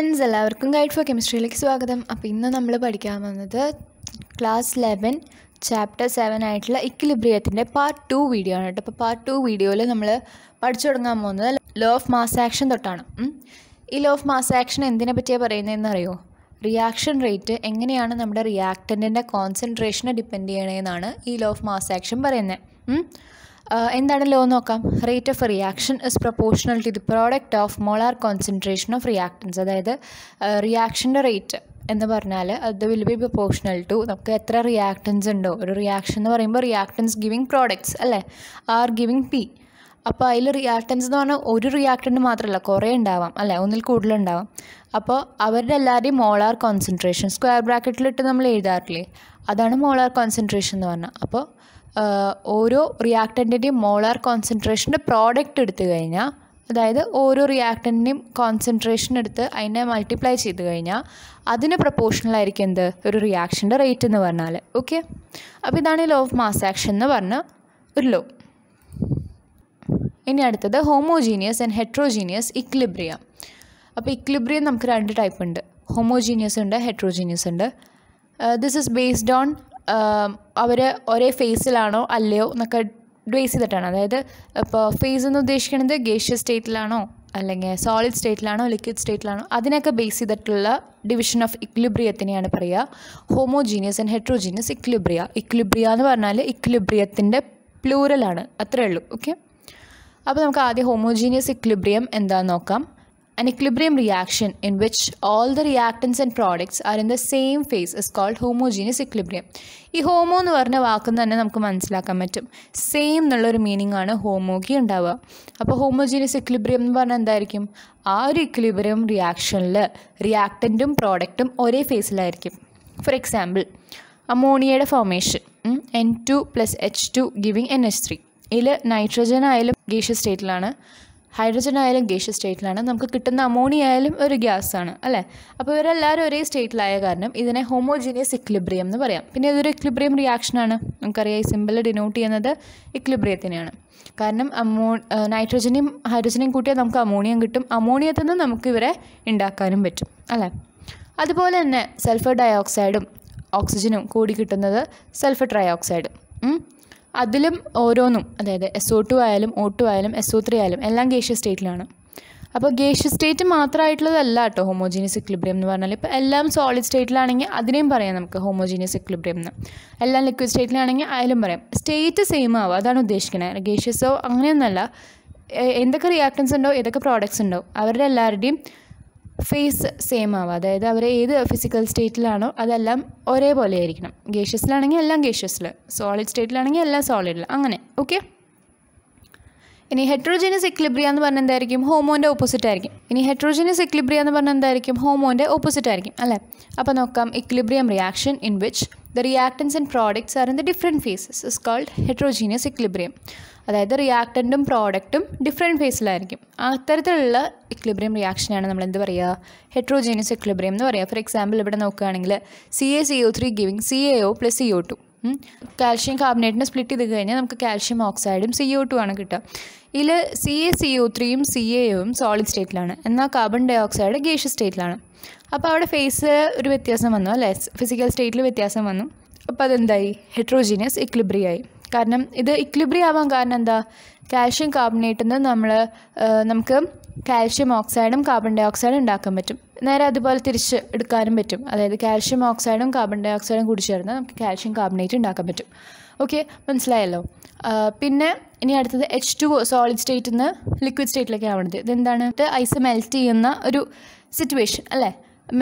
Friends എല്ലാവർക്കും guide four കെമിസ്ട്രിയിലേക്ക് സ്വാഗതം അപ്പോൾ ഇന്ന് നമ്മൾ പഠിക്കാൻ വന്നത് ക്ലാസ് ലെവൻ ചാപ്റ്റർ സെവൻ ആയിട്ടുള്ള ഇക്വിലിബ്രിയത്തിൻ്റെ പാർട്ട് ടു വീഡിയോ ആണ് കേട്ടോ അപ്പോൾ പാർട്ട് ടു വീഡിയോയിൽ നമ്മൾ പഠിച്ചു തുടങ്ങാൻ പോകുന്നത് ലോ ഓഫ് മാസ് ആക്ഷൻ തൊട്ടാണ് ഈ ലോ ഓഫ് മാസ് ആക്ഷൻ എന്തിനെ പറ്റിയാണ് പറയുന്നതെന്ന് അറിയോ റിയാക്ഷൻ റേറ്റ് എങ്ങനെയാണ് നമ്മുടെ റിയാക്റ്റൻറ്റിൻ്റെ കോൺസെൻട്രേഷനെ ഡിപ്പെൻഡ് ചെയ്യണതെന്നാണ് ഈ ലോ ഓഫ് മാസ് ആക്ഷൻ പറയുന്നത് എന്താണ് ലോ നോക്കാം rate of reaction is proportional to the product of molar concentration of reactants അതായത് റിയാക്ഷൻ്റെ റേറ്റ് എന്ന് പറഞ്ഞാൽ അത് വിൽ ബി പ്രൊപ്പോർഷണൽ ടു നമുക്ക് എത്ര റിയാക്ടൻസ് ഉണ്ടോ ഒരു റിയാക്ഷൻ എന്ന് പറയുമ്പോൾ റിയാക്ടൻസ് ഗിവിങ് പ്രോഡക്റ്റ്സ് അല്ലേ ആർ ഗിവിങ് പി അപ്പോൾ അതിൽ റിയാക്ടൻസ് എന്ന് പറഞ്ഞാൽ ഒരു റിയാക്ടൻ്റ് മാത്രമല്ല കുറേ ഉണ്ടാവാം അല്ലേ ഒന്നിൽ കൂടുതലുണ്ടാവാം അപ്പോൾ അവരുടെ എല്ലാവരുടെയും മോളാർ കോൺസെൻട്രേഷൻ സ്ക്വയർ ബ്രാക്കറ്റിലിട്ട് നമ്മൾ എഴുതാറില്ലേ അതാണ് മോളാർ കോൺസെൻട്രേഷൻ എന്ന് പറഞ്ഞാൽ അപ്പോൾ ഓരോ റിയാക്ടൻ്റിൻ്റെയും മോളാർ കോൺസെൻട്രേഷൻ്റെ പ്രോഡക്റ്റ് എടുത്തു കഴിഞ്ഞാൽ അതായത് ഓരോ റിയാക്ടൻ്റിൻ്റെയും കോൺസെൻട്രേഷൻ എടുത്ത് അതിനെ മൾട്ടിപ്ലൈ ചെയ്ത് കഴിഞ്ഞാൽ അതിന് ആയിരിക്കും എന്ത് ഒരു റിയാക്ഷൻ്റെ റേറ്റ് എന്ന് പറഞ്ഞാൽ ഓക്കെ അപ്പോൾ ഇതാണ് ഈ ലോ ഓഫ് മാസ് ആക്ഷൻ എന്ന് പറഞ്ഞ ഒരു ലോ ഇനി അടുത്തത് ഹോമോജീനിയസ് ആൻഡ് ഹെട്രോജീനിയസ് ഇക്ലിബ്രിയം അപ്പോൾ ഇക്ലിബ്രിയം നമുക്ക് രണ്ട് ടൈപ്പ് ഉണ്ട് ഹോമോജീനിയസ് ഉണ്ട് ഹെട്രോജീനിയസ് ഉണ്ട് ദിസ് ഇസ് ബേസ്ഡ് ഓൺ അവർ ഒരേ ഫേസിലാണോ അല്ലയോ എന്നൊക്കെ ബേസ് ചെയ്തിട്ടാണ് അതായത് ഇപ്പോൾ ഫേസ് എന്ന് ഉദ്ദേശിക്കുന്നത് ഗേഷ്യസ് സ്റ്റേറ്റിലാണോ അല്ലെങ്കിൽ സോളിഡ് സ്റ്റേറ്റിലാണോ ലിക്വിഡ് സ്റ്റേറ്റിലാണോ അതിനൊക്കെ ബേസ് ചെയ്തിട്ടുള്ള ഡിവിഷൻ ഓഫ് ഇക്ലിബ്രിയത്തിനെയാണ് പറയുക homogeneous and heterogeneous equilibria equilibria എന്ന് പറഞ്ഞാൽ ഇക്ലിബ്രിയത്തിൻ്റെ പ്ലൂറലാണ് അത്രേ ഉള്ളൂ ഓക്കെ അപ്പോൾ നമുക്ക് ആദ്യം ഹോമോജീനിയസ് ഇക്ലിബ്രിയം എന്താണെന്ന് നോക്കാം An equilibrium reaction in which all the reactants and products are in the same phase is called homogeneous equilibrium. ഈ ഹോമോ എന്ന് പറഞ്ഞ വാക്കിൽ തന്നെ നമുക്ക് മനസ്സിലാക്കാൻ പറ്റും സെയിം എന്നുള്ളൊരു മീനിങ് ആണ് ഹോമോക്ക് ഉണ്ടാവുക അപ്പോൾ ഹോമോജീനിയസ് ഇക്ലിബ്രിയം എന്ന് പറഞ്ഞാൽ എന്തായിരിക്കും ആ ഒരു ഇക്ലിബ്രിയം റിയാക്ഷനിൽ റിയാക്റ്റൻറ്റും പ്രോഡക്റ്റും ഒരേ ഫേസിലായിരിക്കും ഫോർ എക്സാമ്പിൾ അമോണിയയുടെ formation N two plus H two giving N H three ഇതിൽ നൈട്രജൻ ആയാലും ഗീഷ്യ സ്റ്റേറ്റിലാണ് ഹൈഡ്രജൻ ആയാലും ഗേഷ്യ സ്റ്റേറ്റിലാണ് നമുക്ക് കിട്ടുന്ന അമോണിയ ആയാലും ഒരു ഗ്യാസാണ് അല്ലേ അപ്പോൾ ഇവരെല്ലാവരും ഒരേ സ്റ്റേറ്റിലായ കാരണം ഇതിനെ ഹോമോജീനിയസ് ഇക്ലിബ്രിയം എന്ന് പറയാം പിന്നെ ഇതൊരു ഇക്ലിബ്രിയം റിയാക്ഷനാണ് നമുക്കറിയാം ഈ സിമ്പിൾ ഡിനോട്ട് ചെയ്യുന്നത് ഇക്ലിബ്രിയത്തിനെയാണ് കാരണം അമോ നൈട്രജനെയും ഹൈഡ്രജനെയും കൂട്ടിയാൽ നമുക്ക് അമോണിയം കിട്ടും അമോണിയത്തിൽ നിന്ന് നമുക്ക് ഇവരെ ഉണ്ടാക്കാനും പറ്റും അല്ലേ അതുപോലെ തന്നെ സൾഫർ ഡയോക്സൈഡും ഓക്സിജനും കൂടി കിട്ടുന്നത് സൾഫർ ഓക്സൈഡും അതിലും ഓരോന്നും അതായത് എസ് ഒ ടു ആയാലും ഒ ടു ആയാലും എസ് ഒ ത്രീ ആയാലും എല്ലാം ഗേഷ്യ സ്റ്റേറ്റിലാണ് അപ്പോൾ ഗേഷ്യ സ്റ്റേറ്റ് മാത്രമായിട്ടുള്ളതല്ല കേട്ടോ ഹോമോജീനിയസ് ഇക്ലിബ്രിയം എന്ന് പറഞ്ഞാൽ ഇപ്പോൾ എല്ലാം സോളിഡ് സ്റ്റേറ്റിലാണെങ്കിൽ അതിനെയും പറയാം നമുക്ക് ഹോമോജീനിയസ് ഇക്ലിബ്രിയം എന്ന് എല്ലാം ലിക്വിഡ് സ്റ്റേറ്റിലാണെങ്കിൽ ആയാലും പറയാം സ്റ്റേറ്റ് സെയിം ആവുക അതാണ് ഉദ്ദേശിക്കുന്നത് ഗേഷ്യസോ അങ്ങനെയൊന്നുമല്ല എന്തൊക്കെ റിയാക്ടൻസ് ഉണ്ടോ ഏതൊക്കെ പ്രോഡക്റ്റ്സ് ഉണ്ടോ അവരുടെ എല്ലാവരുടെയും ഫേസ് സെയിം ആവുക അതായത് അവർ ഏത് ഫിസിക്കൽ സ്റ്റേറ്റിലാണോ അതെല്ലാം ഒരേപോലെ ആയിരിക്കണം ഗേഷ്യസിലാണെങ്കിൽ എല്ലാം ഗേഷ്യസിൽ സോളിഡ് സ്റ്റേറ്റിലാണെങ്കിൽ എല്ലാം സോളിഡിൽ അങ്ങനെ ഓക്കെ ഇനി ഹെട്രോജനസ് എക്ലിബ്രിയ എന്ന് പറഞ്ഞാൽ എന്തായിരിക്കും ഹോമോൻ്റെ ഓപ്പോസിറ്റ് ആയിരിക്കും ഇനി ഹെട്രോജനസ് എക്ലിബ്രിയ എന്ന് പറഞ്ഞാൽ എന്തായിരിക്കും ഹോമോൻ്റെ ഓപ്പോസിറ്റ് ആയിരിക്കും അല്ലേ അപ്പോൾ നോക്കാം equilibrium reaction in which the reactants and products are in the different phases is called heterogeneous equilibrium അതായത് റിയാക്റ്റൻറ്റും പ്രോഡക്റ്റും ഡിഫറെൻറ്റ് ഫേസിലായിരിക്കും അത്തരത്തിലുള്ള ഇക്ലിബ്രിയം റിയാക്ഷനാണ് നമ്മൾ എന്ത് പറയുക ഹെട്രോജീനിയസ് ഇക്ലിബ്രിയം എന്ന് പറയുക ഫോർ എക്സാമ്പിൾ ഇവിടെ നോക്കുകയാണെങ്കിൽ C A C O three giving C A O plus C O two calcium കാർബണേറ്റിനെ സ്പ്ലിറ്റ് ചെയ്ത് കഴിഞ്ഞാൽ നമുക്ക് കാൽഷ്യം ഓക്സൈഡും സി ഒ ടു ആണ് കിട്ടുക ഇതിൽ സി എ സി ഒ ത്രീയും സി ഒയും സോളിഡ് സ്റ്റേറ്റിലാണ് എന്നാൽ കാർബൺ ഡൈ ഓക്സൈഡ് ഗേഷ്യസ് സ്റ്റേറ്റിലാണ് അപ്പോൾ അവിടെ ഫേസ് ഒരു വ്യത്യാസം വന്നു അല്ലേ ഫിസിക്കൽ സ്റ്റേറ്റിൽ വ്യത്യാസം വന്നു അപ്പോൾ അതെന്തായി ഹെട്രോജീനിയസ് ഇക്ലിബ്രിയായി കാരണം ഇത് ഇക്ലിബ്രി ആവാൻ കാരണം എന്താ കാൽഷ്യം കാർബണേറ്റിൽ നിന്ന് നമ്മൾ നമുക്ക് കാൽഷ്യം ഓക്സൈഡും കാർബൺ ഡൈ ഓക്സൈഡും ഉണ്ടാക്കാൻ പറ്റും നേരെ അതുപോലെ തിരിച്ച് എടുക്കാനും പറ്റും അതായത് കാൽഷ്യം ഓക്സൈഡും കാർബൺ ഡൈ ഓക്സൈഡും കൂടി ചേർന്ന് നമുക്ക് കാൽഷ്യം കാർബണേറ്റ് ഉണ്ടാക്കാൻ പറ്റും ഓക്കെ മനസ്സിലായല്ലോ പിന്നെ ഇനി അടുത്തത് എച്ച് ടു സോളിഡ് സ്റ്റേറ്റിൽ നിന്ന് ലിക്വിഡ് സ്റ്റേറ്റിലേക്ക് ആവണത് ഇതെന്താണ് ഐസ് മെൽറ്റ് ചെയ്യുന്ന ഒരു സിറ്റുവേഷൻ അല്ലേ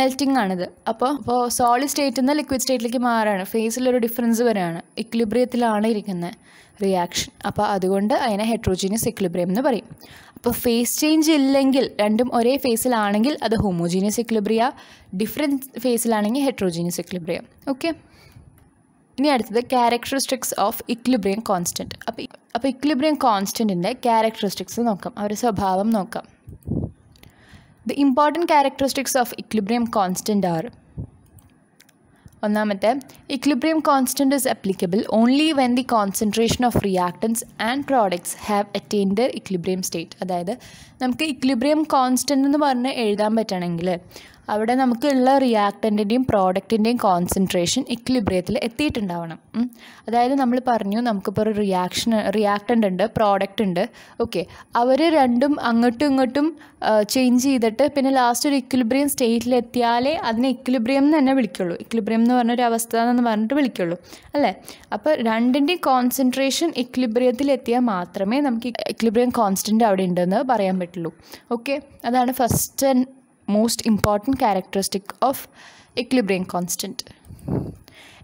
മെൽറ്റിംഗ് ആണിത് അപ്പോൾ ഇപ്പോൾ സോളിഡ് സ്റ്റേറ്റിൽ നിന്ന് ലിക്വിഡ് സ്റ്റേറ്റിലേക്ക് മാറുകയാണ് ഫേസിലൊരു ഡിഫറൻസ് വരികയാണ് ഇക്ലിബ്രിയത്തിലാണ് ഇരിക്കുന്നത് റിയാക്ഷൻ അപ്പോൾ അതുകൊണ്ട് അതിനെ ഹെട്രോജീനിയസ് ഇക്ലിബ്രിയം എന്ന് പറയും അപ്പോൾ ഫേസ് ചേഞ്ച് ഇല്ലെങ്കിൽ രണ്ടും ഒരേ ഫേസിലാണെങ്കിൽ അത് ഹോമോജീനിയസ് ഇക്ലിബ്രിയ ഡിഫറെൻറ്റ് ഫേസിലാണെങ്കിൽ ഹെട്രോജീനിയസ് ഇക്ലിബ്രിയ ഓക്കെ ഇനി അടുത്തത് ക്യാരക്ടറിസ്റ്റിക്സ് ഓഫ് ഇക്ലിബ്രിയം കോൺസ്റ്റൻറ്റ് അപ്പോൾ അപ്പോൾ ഇക്ലിബ്രിയം കോൺസ്റ്റൻറ്റിൻ്റെ ക്യാരക്ടറിസ്റ്റിക്സ് നോക്കാം അവരുടെ സ്വഭാവം നോക്കാം the important characteristics of equilibrium constant are ഒന്നാമത്തെ equilibrium constant is applicable only when the concentration of reactants and products have attain the equilibrium state അതായത് നമുക്ക് ഇക്ലിബ്രിയം കോൺസ്റ്റൻ്റ് എന്ന് പറഞ്ഞ് എഴുതാൻ പറ്റണമെങ്കിൽ അവിടെ നമുക്കുള്ള റിയാക്ടൻറ്റിൻ്റെയും പ്രോഡക്റ്റിൻ്റെയും കോൺസെൻട്രേഷൻ ഇക്ലിബ്രിയത്തിൽ എത്തിയിട്ടുണ്ടാവണം അതായത് നമ്മൾ പറഞ്ഞു നമുക്കിപ്പോൾ ഒരു റിയാക്ഷൻ റിയാക്ടൻ്റ് ഉണ്ട് പ്രോഡക്റ്റ് ഉണ്ട് ഓക്കെ അവർ രണ്ടും അങ്ങോട്ടും ഇങ്ങോട്ടും ചേഞ്ച് ചെയ്തിട്ട് പിന്നെ ലാസ്റ്റ് ഒരു ഇക്വിലിബ്രിയം സ്റ്റേറ്റിലെത്തിയാലേ അതിനെ ഇക്വിലിബ്രിയം എന്ന് തന്നെ വിളിക്കുള്ളൂ ഇക്വിലിബ്രിയം എന്ന് പറഞ്ഞൊരു അവസ്ഥ എന്ന് പറഞ്ഞിട്ട് വിളിക്കുള്ളൂ അല്ലേ അപ്പോൾ രണ്ടിൻ്റെയും കോൺസെൻട്രേഷൻ എത്തിയാൽ മാത്രമേ നമുക്ക് ഇക്വിലിബ്രിയം കോൺസ്റ്റൻ്റ് അവിടെ ഉണ്ടെന്ന് പറയാൻ പറ്റുള്ളൂ ഓക്കെ അതാണ് first most important characteristic of equilibrium constant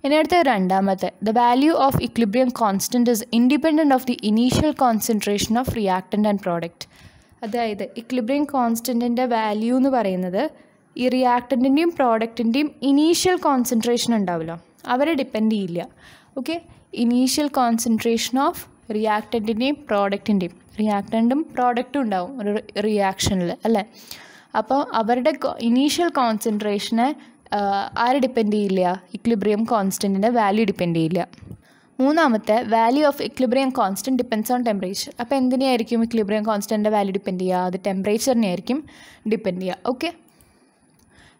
ഇനി അടുത്ത രണ്ടാമത്തെ the value of equilibrium constant is independent of the initial concentration of reactant and product അതായത് ഇക്ലിബ്രിയം കോൺസ്റ്റൻറ്റിൻ്റെ വാല്യൂ എന്ന് പറയുന്നത് ഈ റിയാക്റ്റൻറ്റിൻ്റെയും പ്രോഡക്റ്റിൻ്റെയും ഇനീഷ്യൽ കോൺസെൻട്രേഷൻ ഉണ്ടാവില്ല അവരെ ഡിപ്പെൻഡ് ചെയ്യില്ല ഓക്കെ ഇനീഷ്യൽ കോൺസെൻട്രേഷൻ ഓഫ് റിയാക്റ്റൻറ്റിൻ്റെയും പ്രോഡക്റ്റിൻ്റെയും റിയാക്റ്റൻറ്റും പ്രോഡക്റ്റും ഉണ്ടാവും ഒരു റിയാക്ഷനിൽ അല്ലേ അപ്പോൾ അവരുടെ ഇനീഷ്യൽ കോൺസെൻട്രേഷന് ആരെ ഡിപ്പെൻഡ് ചെയ്യില്ല ഇക്ലിബ്രിയം കോൺസ്റ്റൻറ്റിൻ്റെ വാല്യൂ ഡിപ്പെൻഡ് ചെയ്യില്ല മൂന്നാമത്തെ value of equilibrium constant depends on temperature അപ്പോൾ എന്തിനെയായിരിക്കും ഇക്ലിബ്രിയം കോൺസ്റ്റൻറ്റിൻ്റെ വാല്യൂ ഡിപ്പെൻഡ് ചെയ്യുക അത് ടെമ്പറേച്ചറിനെ ആയിരിക്കും ഡിപ്പെൻഡ് ചെയ്യുക okay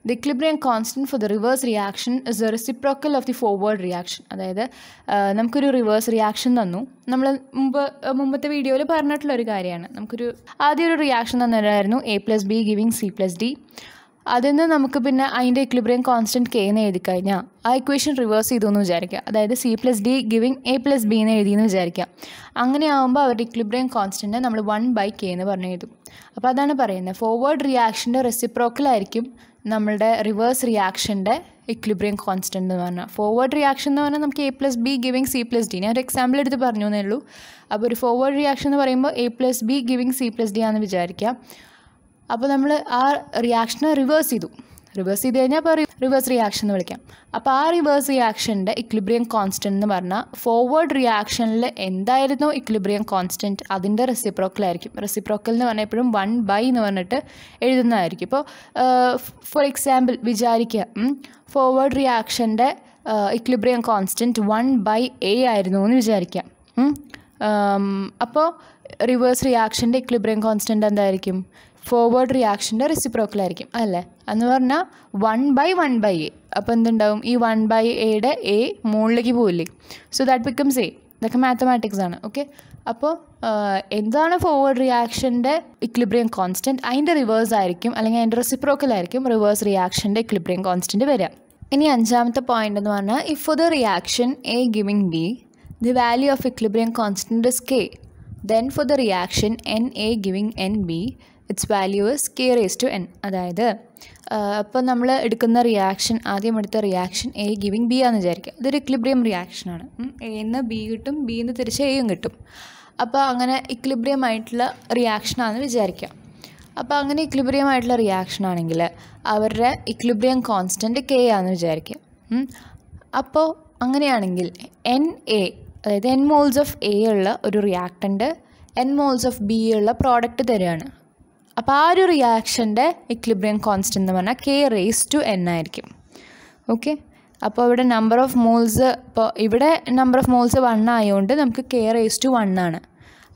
the equilibrium constant for the reverse reaction is the reciprocal of the forward reaction അതായത് നമുക്കൊരു റിവേഴ്സ് റിയാക്ഷൻ തന്നു നമ്മൾ മുമ്പ് മുമ്പത്തെ വീഡിയോയിൽ പറഞ്ഞിട്ടുള്ള ഒരു കാര്യമാണ് നമുക്കൊരു ആദ്യം ഒരു റിയാക്ഷൻ തന്നിട്ടായിരുന്നു A plus B giving C plus D അതിൽ നിന്ന് നമുക്ക് പിന്നെ അതിൻ്റെ ഇക്ലിബ്രിയം കോൺസ്റ്റൻറ്റ് കെ എന്ന് എഴുതി കഴിഞ്ഞാൽ ആ ഇക്വേഷൻ റിവേഴ്സ് ചെയ്തു എന്ന് വിചാരിക്കുക അതായത് C plus D giving A plus B എന്ന് എഴുതി എന്ന് വിചാരിക്കുക അങ്ങനെ ആകുമ്പോൾ അവരുടെ ഇക്ലിബ്രിയം കോൺസ്റ്റൻറ്റ് നമ്മൾ വൺ ബൈ കെ എന്ന് പറഞ്ഞു എഴുതും അപ്പോൾ അതാണ് പറയുന്നത് ഫോർവേഡ് റിയാക്ഷൻ്റെ റെസിപ്രോക്കലായിരിക്കും നമ്മളുടെ റിവേഴ്സ് റിയാക്ഷൻ്റെ ഇക്ലിബ്രിയം കോൺസ്റ്റൻ്റ് എന്ന് പറഞ്ഞാൽ ഫോർവേഡ് റിയാക്ഷൻ എന്ന് പറഞ്ഞാൽ നമുക്ക് A plus B giving C plus D ഞാൻ ഒരു എക്സാമ്പിൾ എടുത്ത് പറഞ്ഞു എന്നേ ഉള്ളൂ അപ്പോൾ ഒരു ഫോർവേഡ് റിയാക്ഷൻ എന്ന് പറയുമ്പോൾ A plus B giving C plus D ആണെന്ന് വിചാരിക്കുക അപ്പോൾ നമ്മൾ ആ റിയാക്ഷനെ റിവേഴ്സ് ചെയ്തു റിവേഴ്സ് ചെയ്ത് കഴിഞ്ഞാൽ അപ്പോൾ റിവേഴ്സ് റിയാക്ഷൻ എന്ന് വിളിക്കാം അപ്പോൾ ആ റിവേഴ്സ് റിയാക്ഷൻ്റെ ഇക്ലിബ്രിയം കോൺസ്റ്റൻറ്റ് എന്ന് പറഞ്ഞാൽ ഫോർവേഡ് റിയാക്ഷനിൽ എന്തായിരുന്നു ഇക്ലിബ്രിയം കോൺസ്റ്റൻറ്റ് അതിൻ്റെ റെസിപ്രോക്കലായിരിക്കും റെസിപ്രോക്കൽ എന്ന് പറഞ്ഞാൽ എപ്പോഴും വൺ ബൈ എന്ന് പറഞ്ഞിട്ട് എഴുതുന്നതായിരിക്കും ഇപ്പോൾ ഫോർ എക്സാമ്പിൾ വിചാരിക്കുക ഫോർവേഡ് റിയാക്ഷൻ്റെ equilibrium constant one by A ആയിരുന്നു എന്ന് വിചാരിക്കാം അപ്പോൾ റിവേഴ്സ് റിയാക്ഷൻ്റെ ഇക്ലിബ്രിയം കോൺസ്റ്റൻറ്റ് എന്തായിരിക്കും ഫോർവേഡ് റിയാക്ഷൻ്റെ റെസിപ്രോക്കലായിരിക്കും അല്ലേ എന്ന് പറഞ്ഞാൽ one by one by A അപ്പോൾ എന്തുണ്ടാവും ഈ വൺ ബൈ എയുടെ എ മുകളിലേക്ക് പോവില്ലേ സോ ദാറ്റ് ബിക്കംസ് എ ഇതൊക്കെ മാത്തമാറ്റിക്സ് ആണ് ഓക്കെ അപ്പോൾ എന്താണ് ഫോർവേഡ് റിയാക്ഷൻ്റെ ഇക്ലിബ്രിയം കോൺസ്റ്റൻറ്റ് അതിൻ്റെ റിവേഴ്സ് ആയിരിക്കും അല്ലെങ്കിൽ അതിൻ്റെ റെസിപ്രോക്കലായിരിക്കും റിവേഴ്സ് റിയാക്ഷൻ്റെ ഇക്ലിബ്രിയം കോൺസ്റ്റൻറ്റ് വരിക ഇനി അഞ്ചാമത്തെ പോയിന്റ് എന്ന് പറഞ്ഞാൽ if for the reaction A giving B the value of equilibrium constant is K then for the reaction N A giving N B its value is K raise to N അതായത് അപ്പോൾ നമ്മൾ എടുക്കുന്ന reaction ആദ്യം എടുത്ത reaction A giving B ആണെന്ന് വിചാരിക്കുക ഇതൊരു equilibrium റിയാക്ഷനാണ് എന്ന് ബി കിട്ടും ബി എന്ന് തിരിച്ച് എയും കിട്ടും അപ്പോൾ അങ്ങനെ ഇക്ലിബ്രിയം ആയിട്ടുള്ള റിയാക്ഷനാണെന്ന് വിചാരിക്കുക അപ്പോൾ അങ്ങനെ ഇക്ലിബ്രിയം ആയിട്ടുള്ള റിയാക്ഷൻ ആണെങ്കിൽ അവരുടെ ഇക്ലിബ്രിയം കോൺസ്റ്റൻറ്റ് കെ ആണെന്ന് വിചാരിക്കുക അപ്പോൾ അങ്ങനെയാണെങ്കിൽ എൻ എ അതായത് എൻ മോൾസ് ഓഫ് എ ഉള്ള ഒരു reactant N moles of B ഉള്ള പ്രോഡക്റ്റ് തരികയാണ് അപ്പോൾ ആ ഒരു റിയാക്ഷൻ്റെ ഇക്ലിബ്രിയം കോൺസ്റ്റൻ്റ് എന്ന് പറഞ്ഞാൽ കെ റേസ് ടു എൻ ആയിരിക്കും ഓക്കെ അപ്പോൾ ഇവിടെ നമ്പർ ഓഫ് മോൾസ് ഇപ്പോൾ ഇവിടെ നമ്പർ ഓഫ് മോൾസ് വൺ ആയതുകൊണ്ട് നമുക്ക് കെ റേസ് ടു വൺ ആണ്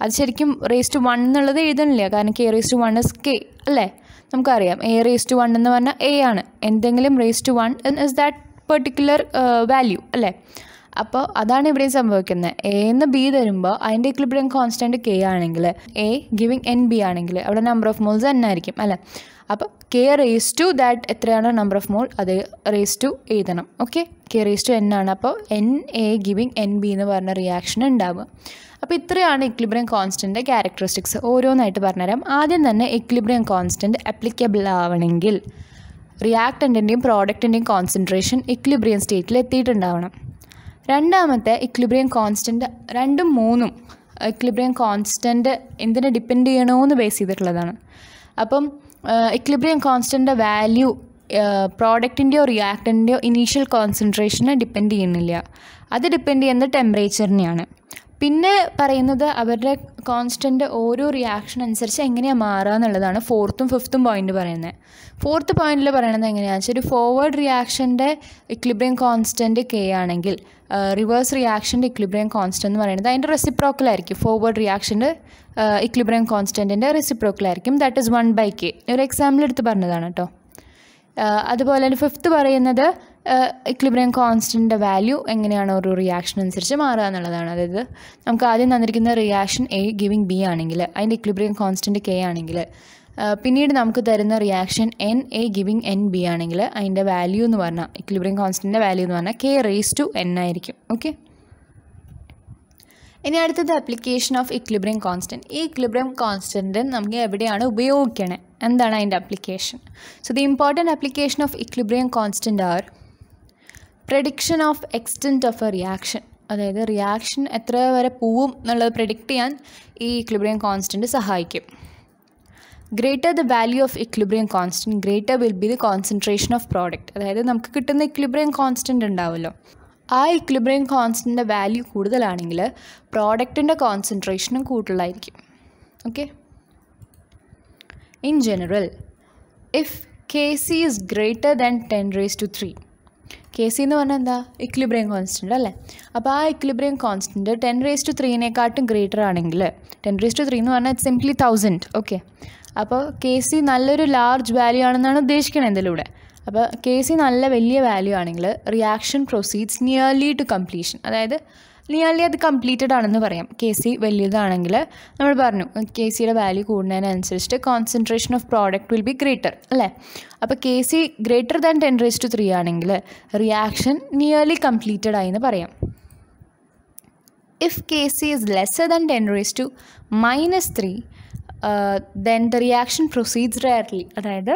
അത് ശരിക്കും റേസ് ടു വൺ എന്നുള്ളത് എഴുതണില്ല കാരണം K raise to one is K അല്ലേ നമുക്കറിയാം എ റേസ് ടു വൺ എന്ന് പറഞ്ഞാൽ എ ആണ് എന്തെങ്കിലും raise to one is that particular value അല്ലേ അപ്പോൾ അതാണ് ഇവിടെ സംഭവിക്കുന്നത് എ എന്ന് ബി തരുമ്പോൾ അതിൻ്റെ ഇക്ലിബ്രിയം കോൺസ്റ്റൻറ്റ് കെ ആണെങ്കിൽ എ ഗിവിങ് എൻ ബി ആണെങ്കിൽ അവിടെ നമ്പർ ഓഫ് മോൾസ് എൻ ആയിരിക്കും അല്ലേ അപ്പോൾ കെ റേസ് ടു ദാറ്റ് എത്രയാണോ നമ്പർ ഓഫ് മോൾ അത് റേസ് ടു എഴുതണം okay K raise to N ആണ് അപ്പോൾ N A giving N B എന്ന് പറഞ്ഞ റിയാക്ഷൻ ഉണ്ടാവുക അപ്പോൾ ഇത്രയാണ് ഇക്ലിബ്രിയം കോൺസ്റ്റൻ്റെ ക്യാരക്ടറിസ്റ്റിക്സ് ഓരോന്നായിട്ട് പറഞ്ഞുതരാം ആദ്യം തന്നെ ഇക്ലിബ്രിയം കോൺസ്റ്റൻറ്റ് അപ്ലിക്കബിൾ ആവണമെങ്കിൽ റിയാക്ടൻറ്റിൻ്റെയും പ്രോഡക്റ്റിൻ്റെയും കോൺസെൻട്രേഷൻ ഇക്ലിബ്രിയം സ്റ്റേറ്റിൽ എത്തിയിട്ടുണ്ടാവണം രണ്ടാമത്തെ ഇക്ലിബ്രിയം കോൺസ്റ്റൻറ്റ് രണ്ടും മൂന്നും ഇക്ലിബ്രിയം കോൺസ്റ്റൻറ്റ് എന്തിനെ ഡിപ്പെൻഡ് ചെയ്യണമെന്ന് ബേസ് ചെയ്തിട്ടുള്ളതാണ് അപ്പം ഇക്ലിബ്രിയം കോൺസ്റ്റൻ്റെ വാല്യൂ പ്രോഡക്റ്റിൻ്റെയോ റിയാക്ടൻ്റെയോ ഇനീഷ്യൽ കോൺസെൻട്രേഷനെ ഡിപ്പെൻഡ് ചെയ്യുന്നില്ല അത് ഡിപ്പെൻഡ് ചെയ്യുന്നത് ടെമ്പറേച്ചറിനെയാണ് പിന്നെ പറയുന്നത് അവരുടെ കോൺസ്റ്റൻ്റ് ഓരോ റിയാക്ഷൻ അനുസരിച്ച് എങ്ങനെയാണ് മാറുക എന്നുള്ളതാണ് ഫോർത്തും ഫിഫ്ത്തും പോയിന്റ് പറയുന്നത് ഫോർത്ത് പോയിന്റിൽ പറയണത് എങ്ങനെയാണെന്ന് വെച്ചാൽ ഒരു ഫോർവേഡ് റിയാക്ഷൻ്റെ ഇക്ലിബ്രിയം കോൺസ്റ്റൻറ്റ് കെ ആണെങ്കിൽ റിവേഴ്സ് റിയാക്ഷൻ്റെ ഇക്ലിബ്രിയം കോൺസ്റ്റൻ്റ് എന്ന് പറയുന്നത് അതിൻ്റെ റെസിപ്രോക്കലായിരിക്കും ഫോർവേഡ് റിയാക്ഷൻ്റെ ഇക്ലിബ്രിയം കോൺസ്റ്റൻറ്റിൻ്റെ റെസിപ്രോക്കലായിരിക്കും that is one by K ഒരു എക്സാമ്പിൾ എടുത്ത് പറഞ്ഞതാണ് കേട്ടോ അതുപോലെ തന്നെ ഫിഫ്ത്ത് പറയുന്നത് ഇക്ലിബ്രിയം കോൺസ്റ്റൻ്റെ വാല്യൂ എങ്ങനെയാണ് ഒരു റിയാക്ഷൻ അനുസരിച്ച് മാറുക എന്നുള്ളതാണ് അതായത് നമുക്ക് ആദ്യം തന്നിരിക്കുന്ന റിയാക്ഷൻ എ ഗിവിങ് ബി ആണെങ്കിൽ അതിൻ്റെ ഇക്ലിബ്രിയം കോൺസ്റ്റൻറ്റ് കെ ആണെങ്കിൽ പിന്നീട് നമുക്ക് തരുന്ന reaction N A giving N B ആണെങ്കിൽ അതിൻ്റെ വാല്യൂ എന്ന് പറഞ്ഞാൽ ഇക്ലിബ്രിയം കോൺസ്റ്റൻ്റെ വാല്യൂ എന്ന് പറഞ്ഞാൽ കെ റേസ് ടു എൻ ആയിരിക്കും ഓക്കെ ഇനി അടുത്തത് അപ്ലിക്കേഷൻ ഓഫ് ഇക്ലിബ്രിയം കോൺസ്റ്റൻറ്റ് ഈ ഇക്ലിബ്രിയം കോൺസ്റ്റൻറ്റ് നമുക്ക് എവിടെയാണ് ഉപയോഗിക്കണേ എന്താണ് അതിൻ്റെ application so the important application of equilibrium constant are prediction of extent of a reaction അതായത് റിയാക്ഷൻ എത്ര വരെ പോവും എന്നുള്ളത് പ്രിഡിക്റ്റ് ചെയ്യാൻ ഈ ഇക്ലിബ്രിയം കോൺസ്റ്റൻറ്റ് സഹായിക്കും greater the value of equilibrium constant greater will be the concentration of product അതായത് നമുക്ക് കിട്ടുന്ന ഇക്ലിബ്രിയം കോൺസ്റ്റൻറ്റ് ഉണ്ടാവുമല്ലോ ആ ഇക്ലിബ്രിയം കോൺസ്റ്റൻറ്റിൻ്റെ വാല്യൂ കൂടുതലാണെങ്കിൽ പ്രോഡക്റ്റിൻ്റെ കോൺസെൻട്രേഷനും കൂടുതലായിരിക്കും okay in general if K C is greater than ten raise to three K C എന്ന് പറഞ്ഞാൽ എന്താ ഇക്ലിബ്രിയം കോൺസ്റ്റൻ്റ് അല്ലേ അപ്പോൾ ആ equilibrium constant ten raise to ത്രീനേക്കാട്ടും ഗ്രേറ്റർ ആണെങ്കിൽ ടെൻ റേസ് ടു ത്രീ എന്ന് പറഞ്ഞാൽ ഇറ്റ് സിംപ്ലി തൗസൻഡ് ഓക്കെ അപ്പോൾ കെ സി നല്ലൊരു ലാർജ് വാല്യൂ ആണെന്നാണ് ഉദ്ദേശിക്കുന്നത് ഇതിലൂടെ അപ്പോൾ കെ സി നല്ല വലിയ വാല്യൂ ആണെങ്കിൽ reaction proceeds nearly to completion അതായത് നിയർലി അത് കംപ്ലീറ്റഡ് ആണെന്ന് പറയാം കെ സി വലിയതാണെങ്കിൽ നമ്മൾ പറഞ്ഞു കെ സിയുടെ വാല്യൂ കൂടുന്നതിനനുസരിച്ചിട്ട് concentration of product will be greater അല്ലേ അപ്പോൾ K C greater than ten raise to three ആണെങ്കിൽ റിയാക്ഷൻ നിയർലി കംപ്ലീറ്റഡ് ആയി എന്ന് പറയാം if K C is lesser than ten raise to minus three then the reaction proceeds rarely അതായത്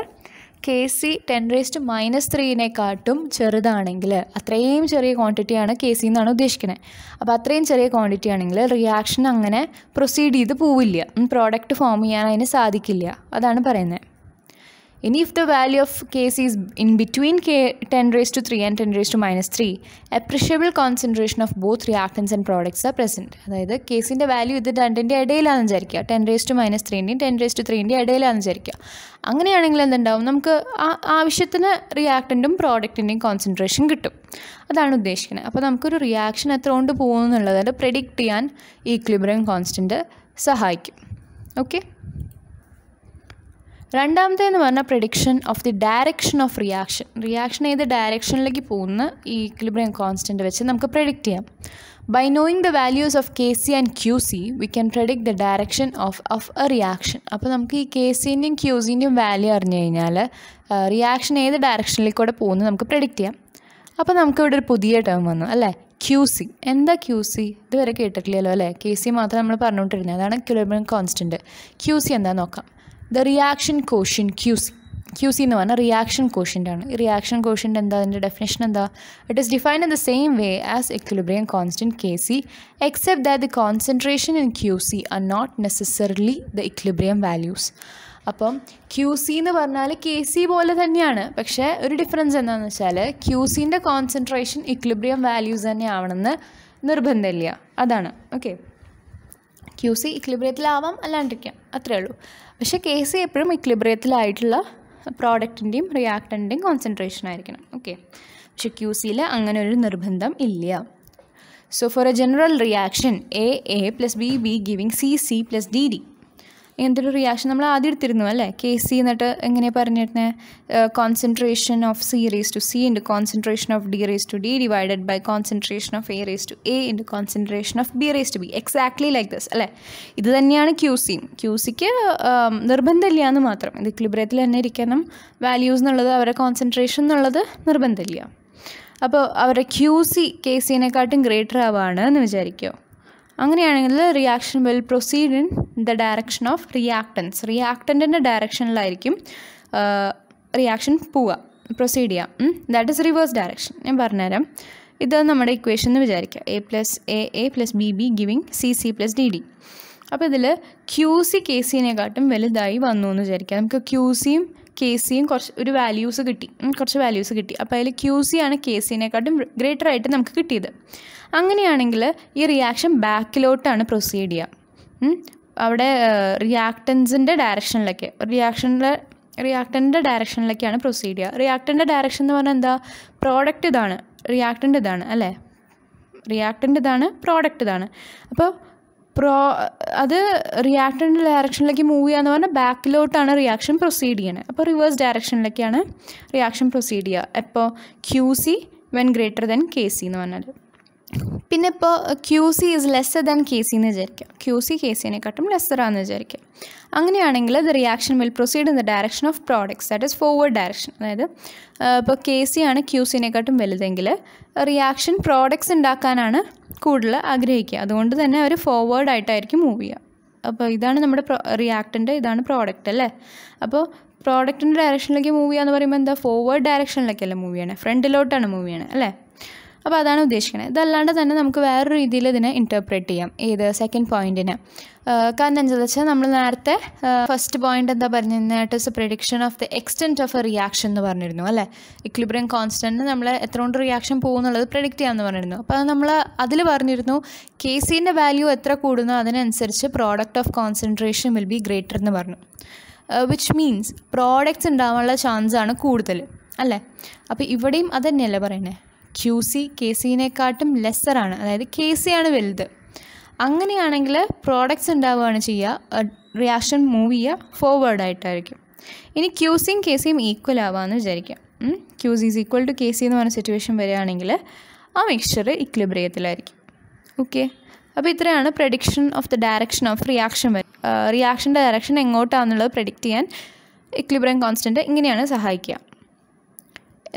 K C ten raised minus ത്രീനെക്കാട്ടും ചെറുതാണെങ്കിൽ അത്രയും ചെറിയ ക്വാണ്ടിറ്റിയാണ് K C എന്നാണ് ഉദ്ദേശിക്കുന്നത് അപ്പോൾ അത്രയും ചെറിയ ക്വാണ്ടിറ്റി ആണെങ്കിൽ റിയാക്ഷൻ അങ്ങനെ പ്രൊസീഡ് ചെയ്ത് പോവില്ല പ്രോഡക്റ്റ് ഫോം ചെയ്യാൻ അതിന് സാധിക്കില്ല അതാണ് പറയുന്നത് ഇനി if the value of case is in between K ten raise to three and ten raise to minus three appreciable concentration of both reactants and products are present അതായത് കേസിൻ്റെ വാല്യൂ ഇത് രണ്ടിൻ്റെ ഇടയിലാണെന്ന് വിചാരിക്കുക ടെൻ റേസ് ടു മൈനസ് ത്രീൻ്റെയും ten raise to ത്രീൻ്റെ ഇടയിലാണെന്ന് വിചാരിക്കുക അങ്ങനെയാണെങ്കിൽ എന്തുണ്ടാവും നമുക്ക് ആ ആവശ്യത്തിന് റിയാക്ടൻറ്റും പ്രോഡക്റ്റിൻ്റെയും കോൺസെൻട്രേഷൻ കിട്ടും അതാണ് ഉദ്ദേശിക്കുന്നത് അപ്പോൾ നമുക്കൊരു റിയാക്ഷൻ എത്ര കൊണ്ട് പോകുമെന്നുള്ളത് പ്രെഡിക്റ്റ് ചെയ്യാൻ ഈക്ലിബ്രിയം കോൺസ്റ്റൻറ്റ് സഹായിക്കും ഓക്കെ രണ്ടാമത്തെ എന്ന് പറഞ്ഞാൽ prediction of the direction of reaction reaction ഏത് ഡയറക്ഷനിലേക്ക് പോകുന്ന ഈ ഇക്ലിബ്രിയം കോൺസ്റ്റൻറ്റ് വെച്ച് നമുക്ക് പ്രഡിക്റ്റ് ചെയ്യാം by knowing the values of K C and Q C we can predict the direction of of a reaction അപ്പോൾ നമുക്ക് ഈ കെ സീൻ്റെയും ക്യു സീൻ്റെയും വാല്യൂ അറിഞ്ഞു കഴിഞ്ഞാൽ റിയാക്ഷൻ ഏത് കൂടെ പോകുന്നത് നമുക്ക് പ്രഡിക്റ്റ് ചെയ്യാം അപ്പോൾ നമുക്ക് ഇവിടെ ഒരു പുതിയ ടേം വന്നു അല്ലേ ക്യു സി എന്താ ക്യു സി ഇതുവരെ കേട്ടിട്ടില്ലല്ലോ അല്ലേ കെ സി മാത്രം നമ്മൾ പറഞ്ഞുകൊണ്ടിരുന്നത് അതാണ് ക്യൂലബ്രം കോൺസ്റ്റൻറ്റ് ക്യു സി എന്താ നോക്കാം the reaction quotient Q's Q C എന്ന് പറഞ്ഞാൽ റിയാക്ഷൻ കോഷ്യൻ്റ് ആണ് ഈ റിയാക്ഷൻ കോഷ്യൻ്റ് എന്താ അതിൻ്റെ ഡെഫിനേഷൻ എന്താ it is define in the same way as equilibrium constant K C except that the concentration in Q C are not necessarily the equilibrium values അപ്പം Q C എന്ന് പറഞ്ഞാൽ K C പോലെ തന്നെയാണ് പക്ഷേ ഒരു ഡിഫറൻസ് എന്താണെന്ന് വെച്ചാൽ ക്യു സീൻ്റെ കോൺസെൻട്രേഷൻ ഇക്വിലിബ്രിയം വാല്യൂസ് തന്നെ ആവണമെന്ന് നിർബന്ധമില്ല അതാണ് ഓക്കെ ക്യു സി ഇക്ലിബ്രിയത്തിലാവാം അല്ലാണ്ടിരിക്കാം അത്രേ ഉള്ളൂ പക്ഷേ കെ സി എപ്പോഴും ഇക്ലിബ്രിയത്തിലായിട്ടുള്ള പ്രോഡക്റ്റിൻ്റെയും റിയാക്ടൻ്റെയും കോൺസെൻട്രേഷൻ ആയിരിക്കണം ഓക്കെ പക്ഷെ ക്യു സിയിൽ അങ്ങനെ ഒരു നിർബന്ധം ഇല്ല so for a general reaction A A plus B B giving C C plus D D ഇങ്ങനത്തെ ഒരു റിയാക്ഷൻ നമ്മൾ ആദ്യം എടുത്തിരുന്നു അല്ലേ കെ സി എന്നിട്ട് എങ്ങനെയാണ് പറഞ്ഞിരുന്നത് concentration of C raise to C into concentration of D raise to D divided by concentration of A raise to A into concentration of B raise to B exactly like this അല്ലേ ഇത് തന്നെയാണ് Q സിയും Q സിക്ക് നിർബന്ധമില്ല എന്ന് മാത്രം ഇത് ക്ലിബ്രേത്തിൽ തന്നെ ഇരിക്കണം വാല്യൂസ് എന്നുള്ളത് അവരുടെ കോൺസെൻട്രേഷൻ എന്നുള്ളത് നിർബന്ധമില്ല അപ്പോൾ അവരുടെ ക്യൂ സി കെ സിനെക്കാട്ടും ഗ്രേറ്റർ ആവാണ് എന്ന് വിചാരിക്കുമോ അങ്ങനെയാണെങ്കിൽ reaction will proceed in the direction of reactants റിയാക്ടൻറ്റിൻ്റെ ഡയറക്ഷനിലായിരിക്കും റിയാക്ഷൻ പോവുക പ്രൊസീഡ് ചെയ്യാം ദാറ്റ് ഇസ് റിവേഴ്സ് ഡയറക്ഷൻ ഞാൻ പറഞ്ഞുതരാം ഇത് നമ്മുടെ ഇക്വേഷൻ എന്ന് വിചാരിക്കുക A plus A A plus B B giving C C plus D D അപ്പോൾ ഇതിൽ ക്യൂ സി കെ സിനെക്കാട്ടും വലുതായി വന്നു എന്ന് വിചാരിക്കുക നമുക്ക് ക്യൂ സിയും കെ സിയും കുറച്ച് ഒരു വാല്യൂസ് കിട്ടി കുറച്ച് വാല്യൂസ് കിട്ടി അപ്പോൾ അതിൽ ക്യൂ സി ആണ് കെ സിനെക്കാട്ടും ഗ്രേറ്റർ ആയിട്ട് നമുക്ക് കിട്ടിയത് അങ്ങനെയാണെങ്കിൽ ഈ റിയാക്ഷൻ ബാക്കിലോട്ടാണ് പ്രൊസീഡ് ചെയ്യുക അവിടെ റിയാക്ടൻസിൻ്റെ ഡയറക്ഷനിലൊക്കെ റിയാക്ഷനിലെ റിയാക്ടൻ്റെ ഡയറക്ഷനിലൊക്കെയാണ് പ്രൊസീഡ് ചെയ്യുക റിയാക്ടൻ്റെ ഡയറക്ഷൻ എന്ന് പറഞ്ഞാൽ എന്താ പ്രോഡക്റ്റ് ഇതാണ് റിയാക്ടൻ്റ് ഇതാണ് അല്ലേ റിയാക്ടൻ്റ് ഇതാണ് പ്രോഡക്റ്റ് ഇതാണ് അപ്പോൾ പ്രോ അത് റിയാക്ടൻ്റെ ഡയറക്ഷനിലേക്ക് മൂവ് ചെയ്യാന്ന് പറഞ്ഞാൽ ബാക്കിലോട്ടാണ് റിയാക്ഷൻ പ്രൊസീഡ് ചെയ്യുന്നത് അപ്പോൾ റിവേഴ്സ് ഡയറക്ഷനിലേക്കാണ് റിയാക്ഷൻ പ്രൊസീഡ് ചെയ്യുക അപ്പോൾ Q C when greater then K C എന്ന് പറഞ്ഞാൽ പിന്നെ ഇപ്പോൾ Q C is lesser than K C എന്ന് വിചാരിക്കാം ക്യു സി കെ സിനെക്കാട്ടും ലെസ്സറാന്ന് വിചാരിക്കാം അങ്ങനെയാണെങ്കിൽ the reaction will proceed in the direction of products that is forward direction അതായത് ഇപ്പോൾ കെ സി ആണ് ക്യു സിനെക്കാട്ടും വലുതെങ്കിൽ റിയാക്ഷൻ പ്രോഡക്ട്സ് ഉണ്ടാക്കാനാണ് കൂടുതൽ ആഗ്രഹിക്കുക അതുകൊണ്ട് തന്നെ അവർ ഫോർവേഡ് ആയിട്ടായിരിക്കും മൂവ് ചെയ്യുക അപ്പോൾ ഇതാണ് നമ്മുടെ റിയാക്ടിൻ്റെ ഇതാണ് പ്രോഡക്റ്റ് അല്ലേ അപ്പോൾ പ്രോഡക്റ്റിൻ്റെ ഡയറക്ഷനിലേക്ക് മൂവ് ചെയ്യുക എന്ന് പറയുമ്പോൾ എന്താ ഫോർവേഡ് ഡയറക്ഷനിലേക്കല്ല മൂവ് ചെയ്യണേ ഫ്രണ്ടിലോട്ടാണ് മൂവ് ചെയ്യണേ അല്ലേ അപ്പോൾ അതാണ് ഉദ്ദേശിക്കുന്നത് ഇതല്ലാണ്ട് തന്നെ നമുക്ക് വേറൊരു രീതിയിൽ ഇതിനെ ഇൻറ്റർപ്രേറ്റ് ചെയ്യാം ഏത് സെക്കൻഡ് പോയിന്റിന് കാരണം എന്താണെന്ന് വെച്ചാൽ നമ്മൾ നേരത്തെ ഫസ്റ്റ് പോയിന്റ് എന്താ പറഞ്ഞിരുന്നത് it is prediction of the extent of a reaction എന്ന് പറഞ്ഞിരുന്നു അല്ലേ ഇക്ലിബ്രിയം കോൺസ്റ്റൻറ്റ് നമ്മൾ എത്രകൊണ്ട് റിയാക്ഷൻ പോകുന്നുള്ളത് പ്രഡിക്റ്റ് ചെയ്യാമെന്ന് പറഞ്ഞിരുന്നു അപ്പോൾ അത് നമ്മൾ അതിൽ പറഞ്ഞിരുന്നു കെ സീൻ്റെ വാല്യൂ എത്ര കൂടുന്നോ അതിനനുസരിച്ച് product of concentration will be greater എന്ന് പറഞ്ഞു വിച്ച് മീൻസ് പ്രോഡക്റ്റ്സ് ഉണ്ടാവാനുള്ള ചാൻസാണ് കൂടുതൽ അല്ലേ അപ്പോൾ ഇവിടെയും അത് തന്നെയല്ലേ പറയണേ ക്യു സി കെ സിനെക്കാട്ടും ലെസ്സറാണ് അതായത് കെ സി ആണ് വലുത് അങ്ങനെയാണെങ്കിൽ പ്രോഡക്റ്റ്സ് ഉണ്ടാവുകയാണ് ചെയ്യുക റിയാക്ഷൻ മൂവ് ചെയ്യുക ഫോർവേഡായിട്ടായിരിക്കും ഇനി ക്യു സിയും കെ സിയും ഈക്വൽ ആവാമെന്ന് വിചാരിക്കാം Q C is equal to K C എന്ന് പറഞ്ഞ സിറ്റുവേഷൻ വരികയാണെങ്കിൽ ആ മിക്സ്ചർ ഇക്ലിബ്രിയത്തിലായിരിക്കും ഓക്കെ അപ്പോൾ ഇത്രയാണ് prediction of the direction of reaction റിയാക്ഷൻ്റെ ഡയറക്ഷൻ എങ്ങോട്ടാണെന്നുള്ളത് പ്രഡിക്റ്റ് ചെയ്യാൻ ഇക്ലിബ്രിയം കോൺസ്റ്റൻറ്റ് ഇങ്ങനെയാണ് സഹായിക്കുക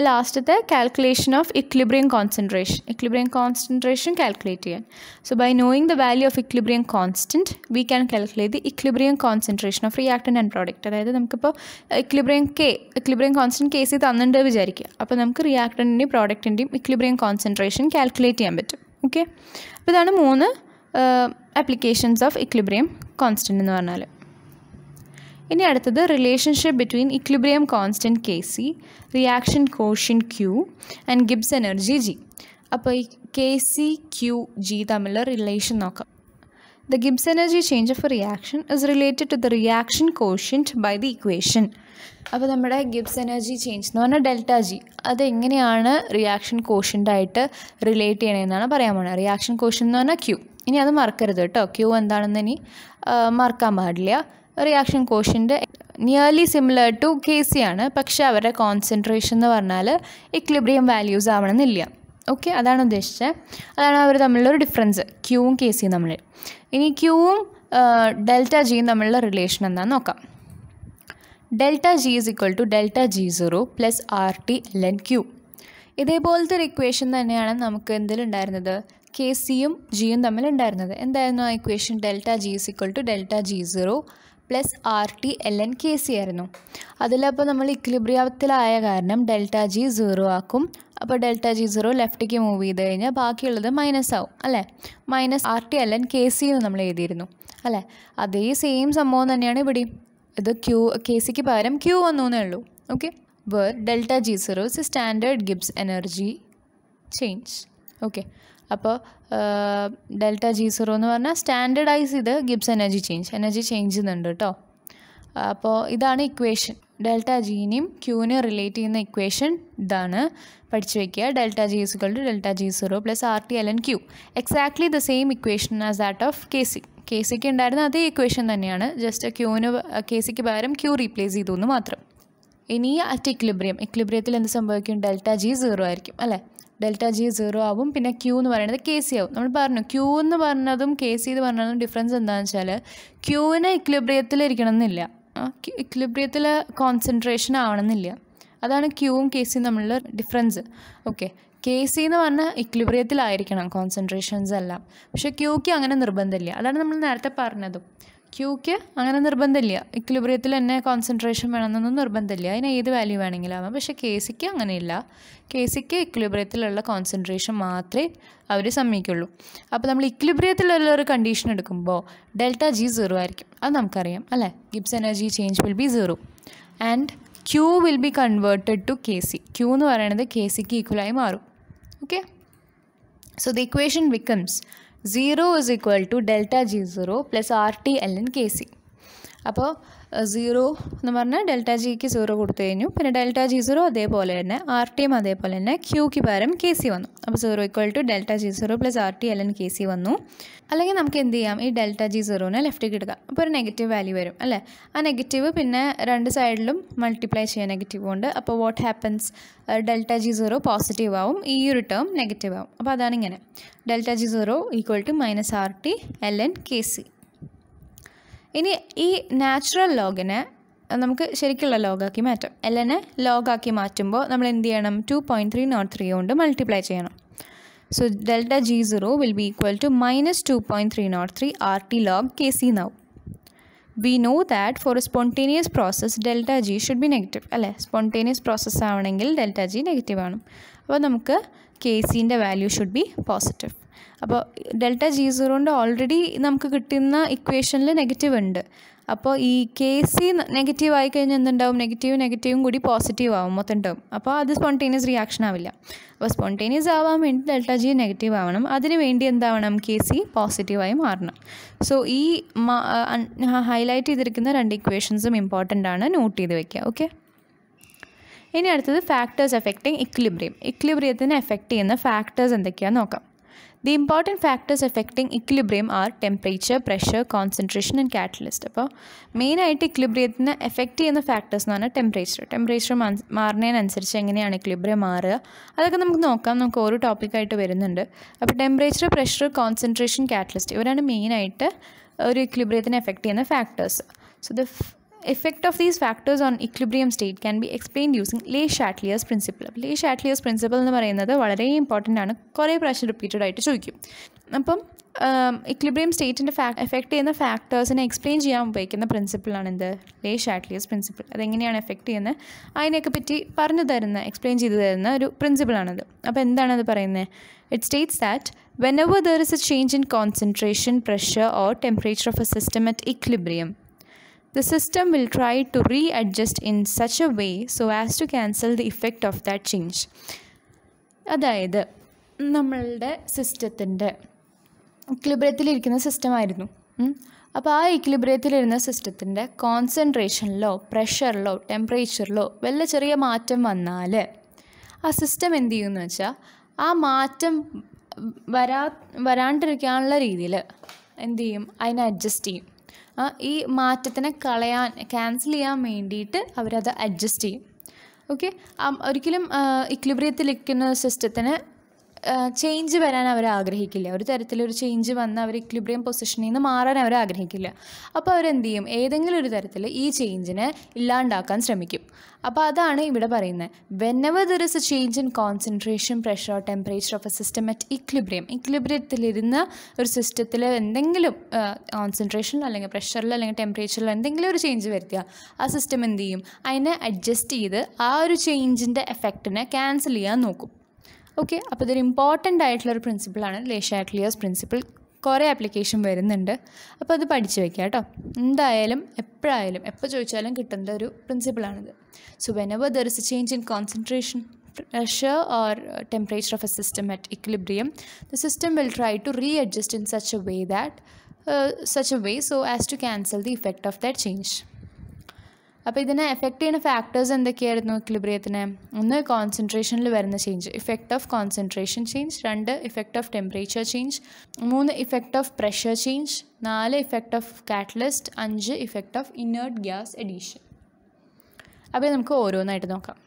ലാസ്റ്റത്തെ calculation of equilibrium concentration equilibrium concentration calculate ചെയ്യാൻ so by knowing the value of equilibrium constant we can calculate the equilibrium concentration of reactant and product അതായത് നമുക്കിപ്പോൾ equilibrium K equilibrium constant കേസിൽ തന്നിട്ടുണ്ട് വിചാരിക്കുക അപ്പോൾ നമുക്ക് റിയാക്ടൻ്റിൻ്റെയും പ്രോഡക്റ്റിൻ്റെയും ഇക്ലിബ്രിയം കോൺസെൻട്രേഷൻ കാൽക്കുലേറ്റ് ചെയ്യാൻ പറ്റും ഓക്കെ അപ്പോൾ ഇതാണ് മൂന്ന് ആപ്ലിക്കേഷൻസ് ഓഫ് ഇക്ലിബ്രിയം കോൺസ്റ്റൻറ്റ് എന്ന് പറഞ്ഞാൽ ഇനി അടുത്തത് relationship between equilibrium constant K C reaction quotient Q and Gibbs energy G അപ്പോൾ ഈ കെ സി ക്യൂ ജി തമ്മിലുള്ള റിലേഷൻ നോക്കാം the Gibbs energy change of reaction is related to the reaction quotient by the equation അപ്പോൾ നമ്മുടെ Gibbs energy change എന്ന് പറഞ്ഞാൽ delta G അതെങ്ങനെയാണ് reaction കോഷ്യൻ്റായിട്ട് റിലേറ്റ് ചെയ്യണമെന്നാണ് പറയാൻ പോകുന്നത് റിയാക്ഷൻ കോഷ്യൻ എന്ന് പറഞ്ഞാൽ ക്യൂ ഇനി അത് മറക്കരുത് കേട്ടോ ക്യൂ എന്താണെന്ന് ഇനി മറക്കാൻ പാടില്ല reaction quotient nearly similar to K C ആണ് പക്ഷേ അവരുടെ കോൺസെൻട്രേഷൻ എന്ന് പറഞ്ഞാൽ ഇക്ലിബ്രിയം വാല്യൂസ് ആവണമെന്നില്ല ഓക്കെ അതാണ് ഉദ്ദേശിച്ചത് അതാണ് അവർ തമ്മിലുള്ളൊരു ഡിഫറൻസ് ക്യൂവും കെ സിയും തമ്മിൽ ഇനി ക്യൂവും ഡെൽറ്റ ജിയും തമ്മിലുള്ള റിലേഷൻ എന്താണെന്ന് നോക്കാം delta G is equal to delta G zero plus R T L N Q ഇതേപോലത്തെ ഒരു ഇക്വേഷൻ തന്നെയാണ് നമുക്ക് എന്തിലുണ്ടായിരുന്നത് കെ സിയും ജിയും തമ്മിലുണ്ടായിരുന്നത് എന്തായിരുന്നു ആ equation delta G is equal to delta G zero plus R T L N K C ആയിരുന്നു അതിലപ്പോൾ നമ്മൾ ഇക്ലിബ്രിയത്തിലായ കാരണം ഡെൽറ്റ ജി സീറോ ആക്കും അപ്പോൾ ഡെൽറ്റ ജി സീറോ ലെഫ്റ്റിലേക്ക് മൂവ് ചെയ്ത് കഴിഞ്ഞാൽ ബാക്കിയുള്ളത് മൈനസ് ആവും അല്ലേ minus R T L N K C എന്ന് നമ്മൾ എഴുതിയിരുന്നു അല്ലേ അതേ സെയിം സംഭവം തന്നെയാണ് ഇവിടെ ഇത് ക്യൂ കെ സിക്ക് പകരം ക്യൂ വന്നു എന്നേ ഉള്ളൂ okay where delta G zero is standard Gibbs energy change okay അപ്പോൾ ഡെൽറ്റ ജി സീറോ എന്ന് പറഞ്ഞാൽ സ്റ്റാൻഡേർഡൈസ് ചെയ്ത് Gibbs energy change energy change ചെയ്യുന്നുണ്ട് കേട്ടോ അപ്പോൾ ഇതാണ് ഇക്വേഷൻ ഡെൽറ്റ ജീനെയും ക്യൂവിനെയും റിലേറ്റ് ചെയ്യുന്ന ഇക്വേഷൻ ഇതാണ് പഠിച്ചു വയ്ക്കുക delta G to delta G zero plus R T L N Q exactly the same equation as that of K C K സിക്ക് ഉണ്ടായിരുന്ന അതേ ഇക്വേഷൻ തന്നെയാണ് ജസ്റ്റ് ക്യൂവിന് കെ സിക്ക് പകരം ക്യൂ റീപ്ലേസ് ചെയ്തു എന്ന് മാത്രം ഇനി അറ്റ് ഇക്ലിബ്രിയം ഇക്ലിബ്രിയത്തിൽ എന്ത് സംഭവിക്കും ഡെൽറ്റ ജി സീറോ ആയിരിക്കും അല്ലേ ഡെൽറ്റ ജി സീറോ ആവും പിന്നെ ക്യൂ എന്ന് പറയുന്നത് കെ സി ആവും നമ്മൾ പറഞ്ഞു ക്യൂ എന്ന് പറഞ്ഞതും കെ സി എന്ന് പറഞ്ഞതും ഡിഫറൻസ് എന്താണെന്ന് വെച്ചാൽ ക്യൂവിന് ഇക്ലിബ്രിയത്തിലിരിക്കണം എന്നില്ല ഇക്ലിബ്രിയത്തിൽ കോൺസെൻട്രേഷൻ ആവണമെന്നില്ല അതാണ് ക്യൂവും കെ സിയും തമ്മിലുള്ള ഡിഫറൻസ് ഓക്കെ കെ സി എന്ന് പറഞ്ഞാൽ ഇക്ലിബ്രിയത്തിലായിരിക്കണം കോൺസെൻട്രേഷൻസ് എല്ലാം പക്ഷേ ക്യൂക്ക് അങ്ങനെ നിർബന്ധമില്ല അതാണ് നമ്മൾ നേരത്തെ പറഞ്ഞതും ക്യൂക്ക് അങ്ങനെ നിർബന്ധമില്ല ഇക്വിലിബ്രിയത്തിൽ തന്നെ കോൺസെൻട്രേഷൻ വേണമെന്നൊന്നും നിർബന്ധമില്ല അതിന് ഏത് വാല്യൂ വേണമെങ്കിലും ആവാം പക്ഷേ കെ സിക്ക് അങ്ങനെയില്ല കെ സിക്ക് ഇക്വിലിബ്രിയത്തിലുള്ള കോൺസെൻട്രേഷൻ മാത്രമേ അവർ സമ്മതിക്കുള്ളൂ അപ്പോൾ നമ്മൾ ഇക്വിലിബ്രിയത്തിലുള്ള ഒരു കണ്ടീഷൻ എടുക്കുമ്പോൾ ഡെൽറ്റ ജി സീറോ ആയിരിക്കും അത് നമുക്കറിയാം അല്ലേ Gibbs energy change will be zero and Q will be converted to K C Q എന്ന് പറയുന്നത് കെ സിക്ക് ഈക്വലായി മാറും okay so the equation becomes zero is equal to delta G zero plus R T L N K C അപ്പോൾ zero എന്ന് പറഞ്ഞാൽ delta ജിക്ക് zero കൊടുത്തു കഴിഞ്ഞു പിന്നെ ഡെൽറ്റ ജി സീറോ അതേപോലെ തന്നെ ആർ ടിയും അതേപോലെ തന്നെ ക്യൂക്ക് പകരം കെ സി വന്നു അപ്പോൾ zero equal to delta G zero plus R T L K C വന്നു അല്ലെങ്കിൽ നമുക്ക് എന്ത് ചെയ്യാം ഈ ഡെൽറ്റ ജി സീറോനെ ലെഫ്റ്റിലേക്ക് എടുക്കാം അപ്പോൾ ഒരു നെഗറ്റീവ് വാല്യൂ വരും അല്ലേ ആ നെഗറ്റീവ് പിന്നെ രണ്ട് സൈഡിലും മൾട്ടിപ്ലൈ ചെയ്യാൻ നെഗറ്റീവ് ഉണ്ട് അപ്പോൾ what happens delta G zero positive ആവും ഈ ഒരു ടേം നെഗറ്റീവ് ആവും അപ്പോൾ അതാണ് ഇങ്ങനെ delta G zero equal to minus R T L N K C ഇനി ഈ നാച്ചുറൽ ലോഗിനെ നമുക്ക് ശരിക്കുള്ള ലോഗാക്കി മാറ്റാം എല്ലിനെ ലോഗാക്കി മാറ്റുമ്പോൾ നമ്മൾ എന്ത് ചെയ്യണം two point three nought three കൊണ്ട് മൾട്ടിപ്ലൈ ചെയ്യണം so delta G zero will be equal to minus two point three nought three R T log K C നാവും we know that for a spontaneous process delta G should be negative അല്ലേ spontaneous process delta G negative ആണ് അപ്പോൾ നമുക്ക് K സീൻ്റെ value should be positive അപ്പോൾ delta G സീറോൻ്റെ already നമുക്ക് കിട്ടുന്ന ഇക്വേഷനിൽ നെഗറ്റീവ് ഉണ്ട് അപ്പോൾ ഈ കെ സി നെഗറ്റീവ് ആയി കഴിഞ്ഞാൽ എന്തുണ്ടാവും നെഗറ്റീവ് നെഗറ്റീവും കൂടി പോസിറ്റീവ് ആവും മൊത്തം ടേം അപ്പോൾ അത് സ്പോണ്ടേനിയസ് റിയാക്ഷൻ ആവില്ല അപ്പോൾ സ്പോണ്ടേനിയസ് ആവാൻ വേണ്ടി ഡെൽറ്റ ജി നെഗറ്റീവ് ആവണം അതിന് വേണ്ടി എന്താവണം കെ സി പോസിറ്റീവായി മാറണം സോ ഈ ഹൈലൈറ്റ് ചെയ്തിരിക്കുന്ന രണ്ട് ഇക്വേഷൻസും ഇമ്പോർട്ടൻ്റ് ആണ് നോട്ട് ചെയ്ത് വെക്കുക ഓക്കെ ഇനി അടുത്തത് ഫാക്ടേഴ്സ് എഫക്റ്റിംഗ് ഇക്ലിബ്രിയം ഇക്ലിബ്രിയത്തിന് എഫക്റ്റ് ചെയ്യുന്ന ഫാക്ടേഴ്സ് എന്തൊക്കെയാണെന്ന് നോക്കാം the important factors affecting equilibrium are temperature pressure concentration and catalyst അപ്പോൾ മെയിനായിട്ട് ഇക്ലിബ്രിയത്തിന് എഫക്റ്റ് ചെയ്യുന്ന ഫാക്ടേഴ്സ് എന്ന് പറഞ്ഞാൽ ടെമ്പറേച്ചർ ടെമ്പറേച്ചർ മാറുന്നതിനനുസരിച്ച് എങ്ങനെയാണ് ഇക്ലിബ്രിയം മാറുക അതൊക്കെ നമുക്ക് നോക്കാം നമുക്ക് ഓരോ ടോപ്പിക്കായിട്ട് വരുന്നുണ്ട് അപ്പോൾ ടെമ്പറേച്ചർ പ്രഷർ കോൺസെൻട്രേഷൻ കാറ്റലിസ്റ്റ് ഇവരാണ് മെയിനായിട്ട് ഒരു ഇക്ലിബ്രിയത്തിന് എഫക്റ്റ് ചെയ്യുന്ന factors so the effect of these factors on equilibrium state can be explained using Leigh Chatelier's principle. Leigh Chatelier's principle എന്ന് പറയുന്നത് വളരെ ഇമ്പോർട്ടൻ്റ് ആണ് കുറേ പ്രാവശ്യം റിപ്പീറ്റഡ് ആയിട്ട് ചോദിക്കും അപ്പം ഇക്ലിബ്രിയം സ്റ്റേറ്റിൻ്റെ ഫാ എഫക്റ്റ് ചെയ്യുന്ന ഫാക്ടേഴ്സിനെ എക്സ്പ്ലെയിൻ ചെയ്യാൻ ഉപയോഗിക്കുന്ന പ്രിൻസിപ്പിളാണ് എന്ത് ലേ ഷാറ്റ്ലിയസ് പ്രിൻസിപ്പിൾ അതെങ്ങനെയാണ് എഫക്റ്റ് ചെയ്യുന്നത് അതിനെയൊക്കെ പറ്റി പറഞ്ഞു തരുന്ന എക്സ്പ്ലെയിൻ ചെയ്തു തരുന്ന ഒരു പ്രിൻസിപ്പിളാണത് അപ്പോൾ എന്താണത് പറയുന്നത് it states that whenever there is a change in concentration pressure or temperature of a system at equilibrium The system will try to readjust in such a way so as to cancel the effect of that change. അതായത് നമ്മളുടെ സിസ്റ്റത്തിൻ്റെ ഇക്ലിബ്രിയത്തിലിരിക്കുന്ന സിസ്റ്റമായിരുന്നു അപ്പോൾ ആ ഇക്ലിബ്രിയത്തിലിരുന്ന സിസ്റ്റത്തിൻ്റെ കോൺസെൻട്രേഷനിലോ പ്രഷറിലോ ടെമ്പറേച്ചറിലോ വല്ല ചെറിയ മാറ്റം വന്നാൽ ആ സിസ്റ്റം എന്ത് ചെയ്യുമെന്ന് വെച്ചാൽ ആ മാറ്റം വരാ വരാണ്ടിരിക്കാനുള്ള രീതിയിൽ എന്ത് ചെയ്യും അതിനെ അഡ്ജസ്റ്റ് ചെയ്യും ഈ മാറ്റത്തിനെ കളയാൻ ക്യാൻസൽ ചെയ്യാൻ വേണ്ടിയിട്ട് അവരത് അഡ്ജസ്റ്റ് ചെയ്യും ഓക്കെ ഒരിക്കലും ഇക്ലിബ്രിയത്തിലിരിക്കുന്ന സിസ്റ്റത്തിന് ചേഞ്ച് വരാൻ അവർ ആഗ്രഹിക്കില്ല ഒരു തരത്തിലൊരു ചേഞ്ച് വന്ന് അവർ ഇക്ലിബ്രിയം പൊസിഷനിൽ നിന്ന് മാറാൻ അവർ ആഗ്രഹിക്കില്ല അപ്പോൾ അവരെന്ത് ചെയ്യും ഏതെങ്കിലും ഒരു തരത്തിൽ ഈ ചേഞ്ചിനെ ഇല്ലാണ്ടാക്കാൻ ശ്രമിക്കും അപ്പോൾ അതാണ് ഇവിടെ പറയുന്നത് whenever there is a change in concentration pressure temperature of a system at equilibrium ഇക്ലിബ്രിയത്തിലിരുന്ന ഒരു സിസ്റ്റത്തിൽ എന്തെങ്കിലും കോൺസെൻട്രേഷനിൽ അല്ലെങ്കിൽ പ്രഷറിൽ അല്ലെങ്കിൽ ടെമ്പറേച്ചറിൽ എന്തെങ്കിലും ഒരു ചേഞ്ച് വരുത്തുക ആ സിസ്റ്റം എന്ത് ചെയ്യും അതിനെ അഡ്ജസ്റ്റ് ചെയ്ത് ആ ഒരു ചേഞ്ചിൻ്റെ എഫക്റ്റിനെ ക്യാൻസൽ ചെയ്യാൻ നോക്കും ഓക്കെ അപ്പോൾ ഇതൊരു ഇമ്പോർട്ടൻ്റ് ആയിട്ടുള്ളൊരു പ്രിൻസിപ്പിളാണ് ലേഷാക്ലിയേഴ്സ് പ്രിൻസിപ്പിൾ കുറേ ആപ്ലിക്കേഷൻ വരുന്നുണ്ട് അപ്പോൾ അത് പഠിച്ചു വെക്കുക കേട്ടോ എന്തായാലും എപ്പോഴായാലും എപ്പോൾ ചോദിച്ചാലും കിട്ടുന്ന ഒരു പ്രിൻസിപ്പിളാണിത് so whenever there is a change in concentration pressure or temperature of a system at equilibrium the system will try to readjust such a way that that uh, such a way so as to cancel the effect of that change അപ്പോൾ ഇതിനെ effect ചെയ്യുന്ന factors എന്തൊക്കെയായിരുന്നു ഇക്ലിബ്രിയത്തിന് ഒന്ന് കോൺസെൻട്രേഷനിൽ വരുന്ന change effect of concentration change രണ്ട് effect of temperature change മൂന്ന് effect of pressure change നാല് ഇഫക്റ്റ് ഓഫ് കാറ്റലിസ്റ്റ് അഞ്ച് effect of inert gas addition അപ്പോൾ നമുക്ക് ഓരോന്നായിട്ട് നോക്കാം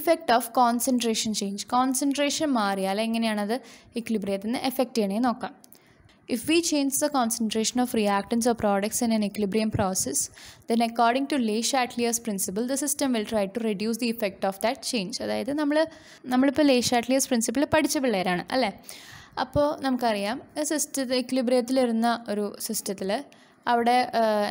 effect of concentration change concentration മാറിയാൽ എങ്ങനെയാണത് ഇക്ലിബ്രിയത്തിന് എഫക്റ്റ് ചെയ്യണേ നോക്കാം If we change the concentration of reactants or products in an equilibrium process, then according to Lee Shatlier's principle, the system will try to reduce the effect of that change. അതായത് നമ്മൾ നമ്മളിപ്പോൾ ലേ ഷാട്ലിയേഴ്സ് principle പഠിച്ച പിള്ളേരാണ് അല്ലേ അപ്പോൾ നമുക്കറിയാം സിസ്റ്റത്തിൽ ഇക്ലിബ്രിയത്തിലിരുന്ന ഒരു സിസ്റ്റത്തിൽ അവിടെ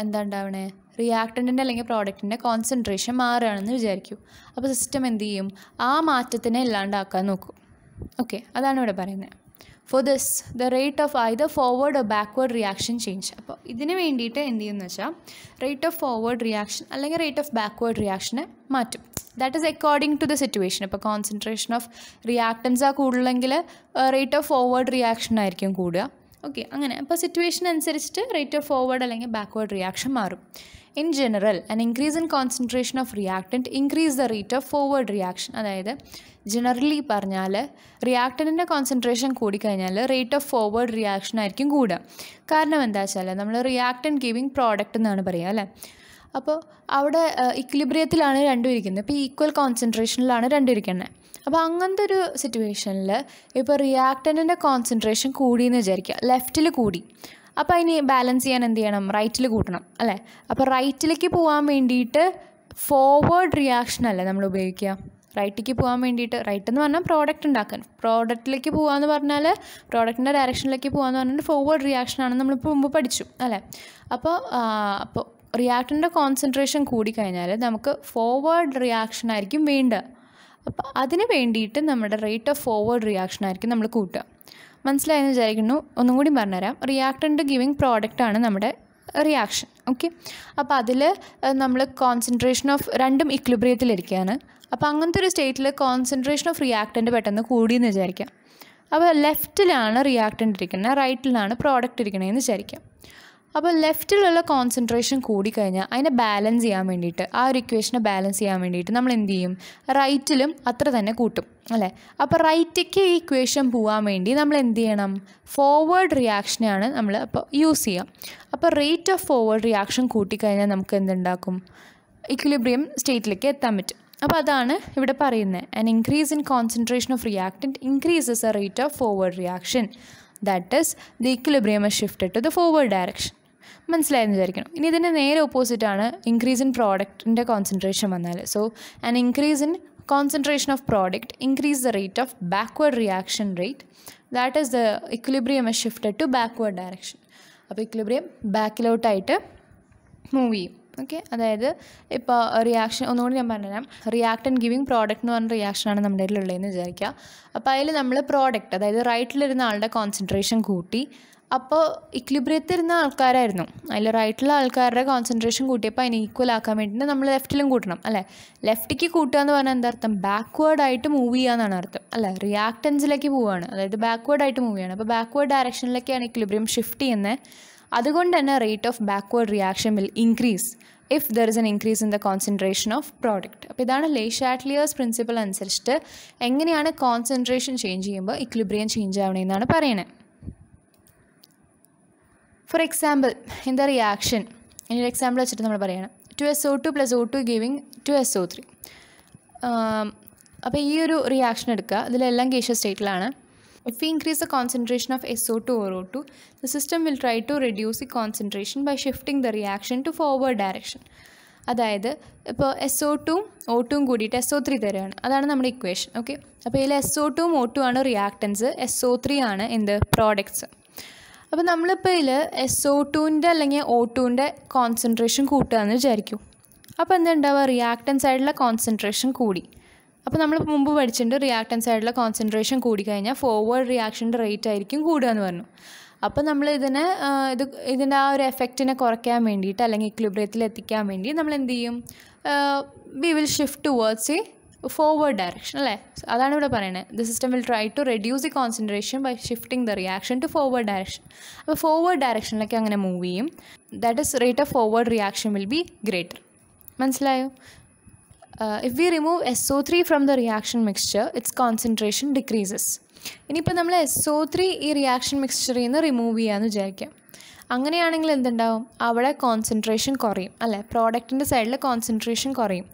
എന്താ ഉണ്ടാവണേ റിയാക്ടൻറ്റിൻ്റെ അല്ലെങ്കിൽ പ്രോഡക്റ്റിൻ്റെ കോൺസെൻട്രേഷൻ മാറുകയാണെന്ന് വിചാരിക്കും അപ്പോൾ സിസ്റ്റം എന്ത് ചെയ്യും ആ മാറ്റത്തിനെ ഇല്ലാണ്ടാക്കാൻ നോക്കും ഓക്കെ അതാണ് ഇവിടെ പറയുന്നത് for this the rate of I the forward or backward reaction change അപ്പോൾ ഇതിന് വേണ്ടിയിട്ട് എന്ത് ചെയ്യുമെന്ന് വെച്ചാൽ റേറ്റ് ഓഫ് ഫോർവേഡ് റിയാക്ഷൻ അല്ലെങ്കിൽ റേറ്റ് ഓഫ് ബാക്ക്വേർഡ് റിയാക്ഷനെ മാറ്റും that is according to the situation അപ്പോൾ കോൺസെൻട്രേഷൻ ഓഫ് റിയാക്റ്റൻസ് ആ കൂടുതലെങ്കിൽ റേറ്റ് ഓഫ് ഫോർവേഡ് റിയാക്ഷൻ ആയിരിക്കും കൂടുക ഓക്കെ അങ്ങനെ അപ്പോൾ സിറ്റുവേഷൻ അനുസരിച്ചിട്ട് റേറ്റ് ഓഫ് ഫോർവേഡ് അല്ലെങ്കിൽ ബാക്ക്വേർഡ് റിയാക്ഷൻ മാറും in general an increase in concentration of reactant increase the rate of forward reaction അതായത് ജനറലി പറഞ്ഞാൽ റിയാക്ടൻറ്റിൻ്റെ കോൺസെൻട്രേഷൻ കൂടിക്കഴിഞ്ഞാൽ റേറ്റ് ഓഫ് ഫോർവേഡ് റിയാക്ഷൻ ആയിരിക്കും കൂടുക കാരണം എന്താ വെച്ചാൽ നമ്മൾ റിയാക്റ്റൻറ്റ് ഗിവിങ് പ്രോഡക്റ്റ് എന്നാണ് പറയുക അല്ലേ അപ്പോൾ അവിടെ ഇക്വിലിബ്രിയത്തിലാണ് രണ്ടും ഇരിക്കുന്നത് ഇപ്പോൾ ഈക്വൽ കോൺസെൻട്രേഷനിലാണ് രണ്ടും ഇരിക്കുന്നത് അപ്പോൾ അങ്ങനത്തെ ഒരു സിറ്റുവേഷനിൽ ഇപ്പോൾ റിയാക്ടൻറ്റിൻ്റെ കോൺസെൻട്രേഷൻ കൂടി എന്ന് വിചാരിക്കുക ലെഫ്റ്റിൽ കൂടി അപ്പോൾ അതിന് ബാലൻസ് ചെയ്യാൻ എന്ത് ചെയ്യണം റൈറ്റിൽ കൂട്ടണം അല്ലേ അപ്പോൾ റൈറ്റിലേക്ക് പോകാൻ വേണ്ടിയിട്ട് ഫോർവേഡ് റിയാക്ഷൻ അല്ലേ നമ്മൾ ഉപയോഗിക്കുക റൈറ്റിലേക്ക് പോകാൻ വേണ്ടിയിട്ട് റൈറ്റ് എന്ന് പറഞ്ഞാൽ പ്രോഡക്റ്റ് ഉണ്ടാക്കാൻ പ്രോഡക്റ്റിലേക്ക് പോകാമെന്ന് പറഞ്ഞാൽ പ്രോഡക്റ്റിൻ്റെ ഡയറക്ഷനിലേക്ക് പോകാമെന്ന് പറഞ്ഞാൽ ഫോർവേഡ് റിയാക്ഷൻ ആണ് നമ്മളിപ്പോൾ മുമ്പ് പഠിച്ചു അല്ലേ അപ്പോൾ അപ്പോൾ റിയാക്ടറിൻ്റെ കോൺസെൻട്രേഷൻ കൂടിക്കഴിഞ്ഞാൽ നമുക്ക് ഫോർവേഡ് റിയാക്ഷൻ ആയിരിക്കും വേണ്ടത് അപ്പോൾ അതിന് വേണ്ടിയിട്ട് നമ്മുടെ റേറ്റ് ഓഫ് ഫോർവേഡ് റിയാക്ഷൻ ആയിരിക്കും നമ്മൾ കൂട്ടുക മനസ്സിലായെന്ന് വിചാരിക്കുന്നു ഒന്നും കൂടി പറഞ്ഞുതരാം റിയാക്ടൻ്റ് ഗിവിങ് ആണ് നമ്മുടെ റിയാക്ഷൻ ഓക്കെ അപ്പോൾ അതിൽ നമ്മൾ കോൺസെൻട്രേഷൻ ഓഫ് രണ്ടും ഇക്ലിബ്രിയത്തിലിരിക്കുകയാണ് അപ്പോൾ അങ്ങനത്തെ ഒരു സ്റ്റേറ്റിൽ കോൺസെൻട്രേഷൻ ഓഫ് റിയാക്ടൻ്റ് പെട്ടെന്ന് കൂടിയെന്ന് വിചാരിക്കാം അപ്പോൾ ലെഫ്റ്റിലാണ് റിയാക്ടൻ്റ് ഇരിക്കുന്നത് റൈറ്റിലാണ് പ്രോഡക്റ്റ് ഇരിക്കണതെന്ന് വിചാരിക്കാം അപ്പോൾ ലെഫ്റ്റിലുള്ള കോൺസെൻട്രേഷൻ കൂടിക്കഴിഞ്ഞാൽ അതിനെ ബാലൻസ് ചെയ്യാൻ വേണ്ടിയിട്ട് ആ ഒരു ഇക്വേഷനെ ബാലൻസ് ചെയ്യാൻ വേണ്ടിയിട്ട് നമ്മൾ എന്ത് ചെയ്യും റൈറ്റിലും അത്ര തന്നെ കൂട്ടും അല്ലേ അപ്പോൾ റൈറ്റേക്ക് ഈ ഇക്വേഷൻ പോകാൻ വേണ്ടി നമ്മൾ എന്ത് ചെയ്യണം ഫോർവേഡ് റിയാക്ഷനെയാണ് നമ്മൾ അപ്പോൾ യൂസ് ചെയ്യുക അപ്പോൾ റേറ്റ് ഓഫ് ഫോർവേഡ് റിയാക്ഷൻ കൂട്ടിക്കഴിഞ്ഞാൽ നമുക്ക് എന്തുണ്ടാക്കും ഇക്വിലിബ്രിയം സ്റ്റേറ്റിലേക്ക് എത്താൻ പറ്റും അപ്പോൾ അതാണ് ഇവിടെ പറയുന്നത് an increase in concentration of reactant increases a rate of forward reaction that is the equilibrium shifted to the forward direction മനസ്സിലായെന്ന് വിചാരിക്കണം ഇനി ഇതിൻ്റെ നേരെ ഓപ്പോസിറ്റാണ് ഇൻക്രീസ് ഇൻ പ്രോഡക്റ്റിൻ്റെ കോൺസെൻട്രേഷൻ വന്നാൽ so an increase in concentration of product increase the rate of backward reaction rate that is the equilibrium is shifted to backward direction അപ്പോൾ equilibrium ബാക്കിലോട്ടായിട്ട് മൂവ് ചെയ്യും ഓക്കെ അതായത് ഇപ്പോൾ റിയാക്ഷൻ uh, ഒന്നുകൂടി ഞാൻ പറഞ്ഞുതരാം റിയാക്ട് ആൻഡ് ഗിവിങ് പ്രോഡക്റ്റ് എന്ന് പറഞ്ഞ റിയാക്ഷനാണ് നമ്മുടെ കയ്യിലുള്ളതെന്ന് വിചാരിക്കുക അപ്പോൾ അതിൽ നമ്മൾ പ്രോഡക്റ്റ് അതായത് റൈറ്റിലിരുന്ന ആളുടെ കോൺസെൻട്രേഷൻ കൂട്ടി അപ്പോൾ ഇക്ലിബ്രിയത്തിരുന്ന ആൾക്കാരായിരുന്നു അതിൽ റൈറ്റിലുള്ള ആൾക്കാരുടെ കോൺസെൻട്രേഷൻ കൂട്ടിയപ്പോൾ അതിനെ ഈക്വൽ ആക്കാൻ വേണ്ടിയിട്ട് നമ്മൾ ലെഫ്റ്റിലും കൂട്ടണം അല്ലേ ലെഫ്റ്റിക്ക് കൂട്ടുക എന്ന് പറഞ്ഞാൽ എന്താർത്ഥം അർത്ഥം ആയിട്ട് മൂവ് ചെയ്യുക എന്നാണ് അർത്ഥം അല്ലേ റിയാക്ടൻസിലേക്ക് പോവുകയാണ് അതായത് ആയിട്ട് മൂവ് ചെയ്യണം അപ്പോൾ ബാക്ക്വേർഡ് ഡയറക്ഷനിലേക്കാണ് ഇക്ലിബ്രിയം ഷിഫ്റ്റ് ചെയ്യുന്നത് അതുകൊണ്ട് തന്നെ rate of backward reaction will increase if there is an increase in the concentration of product അപ്പോൾ ഇതാണ് ലേഷാറ്റ്ലിയേഴ്സ് പ്രിൻസിപ്പൾ അനുസരിച്ചിട്ട് എങ്ങനെയാണ് കോൺസെൻട്രേഷൻ ചേഞ്ച് ചെയ്യുമ്പോൾ ഇക്ലിബ്രിയം ചേഞ്ച് ആവണമെന്നാണ് പറയുന്നത് for example in the reaction ഇനി ഒരു എക്സാമ്പിൾ വെച്ചിട്ട് നമ്മൾ പറയണം two S O two plus O two giving two S O three അപ്പോൾ ഈ ഒരു റിയാക്ഷൻ എടുക്കുക ഇതിലെല്ലാം കേശ സ്റ്റേറ്റിലാണ് if increase the concentration of S O two or O two the system will try to reduce the concentration by shifting the reaction to forward direction അതായത് ഇപ്പോൾ എസ് ഒ ടുവും ഒ ടുവും കൂടിയിട്ട് എസ് ഒ ത്രീ തരുകയാണ് അതാണ് നമ്മുടെ equation okay അപ്പോൾ ഇതിൽ S O ടുവും ഒ ടു ആണ് റിയാക്ടൻസ് എസ് ഒ ത്രീ ആണ് എന്ത് പ്രോഡക്ട്സ് അപ്പോൾ നമ്മളിപ്പോൾ ഇതിൽ എസ് ഒ ടുവിൻ്റെ അല്ലെങ്കിൽ ഒ ടുവിൻ്റെ കോൺസെൻട്രേഷൻ കൂട്ടുകയെന്ന് വിചാരിക്കും അപ്പോൾ എന്തുണ്ടാവുക റിയാക്ടൻ സൈഡിലെ കോൺസെൻട്രേഷൻ കൂടി അപ്പോൾ നമ്മൾ മുമ്പ് പഠിച്ചിട്ടുണ്ട് റിയാക്ടൻ സൈഡിലെ കോൺസെൻട്രേഷൻ കൂടി കഴിഞ്ഞാൽ ഫോർവേഡ് റിയാക്ഷൻ്റെ റേറ്റ് ആയിരിക്കും കൂടുക എന്ന് പറഞ്ഞു അപ്പോൾ നമ്മൾ ഇതിനെ ഇത് ഇതിൻ്റെ ആ ഒരു എഫക്റ്റിനെ കുറയ്ക്കാൻ വേണ്ടിയിട്ട് അല്ലെങ്കിൽ ഇക്ലിബ്രിയത്തിൽ എത്തിക്കാൻ വേണ്ടി നമ്മൾ എന്ത് ചെയ്യും we will shift towards a forward direction അല്ലേ അതാണ് ഇവിടെ പറയുന്നത് the system will try to reduce the concentration by shifting the reaction to forward direction അപ്പോൾ ഫോർവേഡ് ഡയറക്ഷനിലേക്ക് അങ്ങനെ മൂവ് ചെയ്യും that is rate of forward reaction will be greater മനസ്സിലായോ if we remove S O three from the reaction mixture its concentration decreases ഇനിയിപ്പോൾ നമ്മൾ S O three ഈ reaction മിക്സ്ചറിൽ നിന്ന് റിമൂവ് ചെയ്യാമെന്ന് വിചാരിക്കാം അങ്ങനെയാണെങ്കിൽ എന്തുണ്ടാവും അവിടെ കോൺസെൻട്രേഷൻ കുറയും അല്ലേ പ്രോഡക്റ്റിൻ്റെ സൈഡിൽ കോൺസെൻട്രേഷൻ കുറയും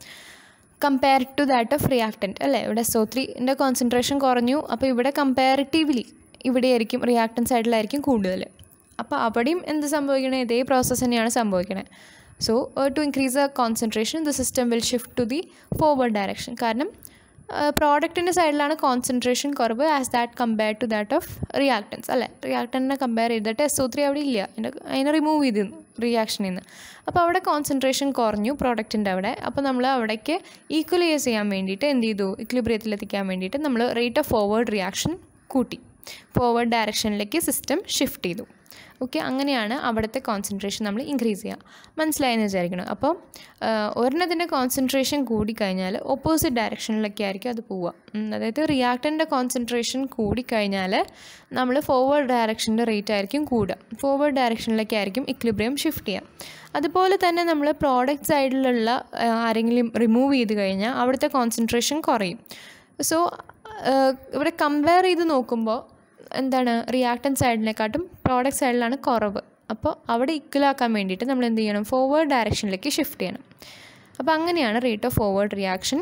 compared to that of reactant അല്ലേ ഇവിടെ എസ് ഒ ത്രീൻ്റെ കോൺസെൻട്രേഷൻ കുറഞ്ഞു അപ്പോൾ ഇവിടെ കമ്പാരിറ്റീവ്ലി ഇവിടെയായിരിക്കും റിയാക്റ്റൻ സൈഡിലായിരിക്കും കൂടുതൽ അപ്പോൾ അവിടെയും എന്ത് സംഭവിക്കണേ ഇതേ പ്രോസസ്സ് തന്നെയാണ് സംഭവിക്കണേ so to increase the concentration the system will shift to the forward direction കാരണം പ്രോഡക്റ്റിൻ്റെ സൈഡിലാണ് കോൺസെൻട്രേഷൻ കുറവ് as that compare to that of reactants അല്ലേ റിയാക്റ്റൻറ്റിനെ കമ്പയർ ചെയ്തിട്ട് എസ് ഒ ത്രീ അവിടെ ഇല്ല അതിനെ റിമൂവ് ചെയ്തിരുന്നു റിയാക്ഷനിൽ നിന്ന് അപ്പോൾ അവിടെ കോൺസെൻട്രേഷൻ കുറഞ്ഞു പ്രോഡക്റ്റിൻ്റെ അവിടെ അപ്പോൾ നമ്മൾ അവിടേക്ക് ഈക്വലൈസ് ചെയ്യാൻ വേണ്ടിയിട്ട് എന്ത് ചെയ്തു എത്തിക്കാൻ വേണ്ടിയിട്ട് നമ്മൾ റേറ്റ് ഓഫ് ഫോർവേഡ് റിയാക്ഷൻ കൂട്ടി ഫോർവേഡ് ഡയറക്ഷനിലേക്ക് സിസ്റ്റം ഷിഫ്റ്റ് ചെയ്തു ഓക്കെ അങ്ങനെയാണ് അവിടുത്തെ കോൺസെൻട്രേഷൻ നമ്മൾ ഇൻക്രീസ് ചെയ്യുക മനസ്സിലായെന്ന് വിചാരിക്കണം അപ്പോൾ ഒരെണ്ണത്തിൻ്റെ കോൺസെൻട്രേഷൻ കൂടിക്കഴിഞ്ഞാൽ ഓപ്പോസിറ്റ് ഡയറക്ഷനിലൊക്കെ ആയിരിക്കും അത് പോവുക അതായത് റിയാക്ടൻ്റെ കോൺസെൻട്രേഷൻ കൂടിക്കഴിഞ്ഞാൽ നമ്മൾ ഫോർവേഡ് ഡയറക്ഷൻ്റെ റേറ്റ് ആയിരിക്കും കൂടുക ഫോർവേഡ് ഡയറക്ഷനിലൊക്കെ ആയിരിക്കും ഇക്ലിബ്രിയം ഷിഫ്റ്റ് ചെയ്യുക അതുപോലെ തന്നെ നമ്മൾ പ്രോഡക്റ്റ് സൈഡിലുള്ള ആരെങ്കിലും റിമൂവ് ചെയ്ത് കഴിഞ്ഞാൽ അവിടുത്തെ കോൺസെൻട്രേഷൻ കുറയും സോ ഇവിടെ കമ്പയർ ചെയ്ത് നോക്കുമ്പോൾ എന്താണ് റിയാക്റ്റൻ സൈഡിനെക്കാട്ടും പ്രോഡക്റ്റ് സൈഡിലാണ് കുറവ് അപ്പോൾ അവിടെ ഇക്വലാക്കാൻ വേണ്ടിയിട്ട് നമ്മൾ എന്ത് ചെയ്യണം ഫോർവേഡ് ഡയറക്ഷനിലേക്ക് ഷിഫ്റ്റ് ചെയ്യണം അപ്പോൾ അങ്ങനെയാണ് rate of forward reaction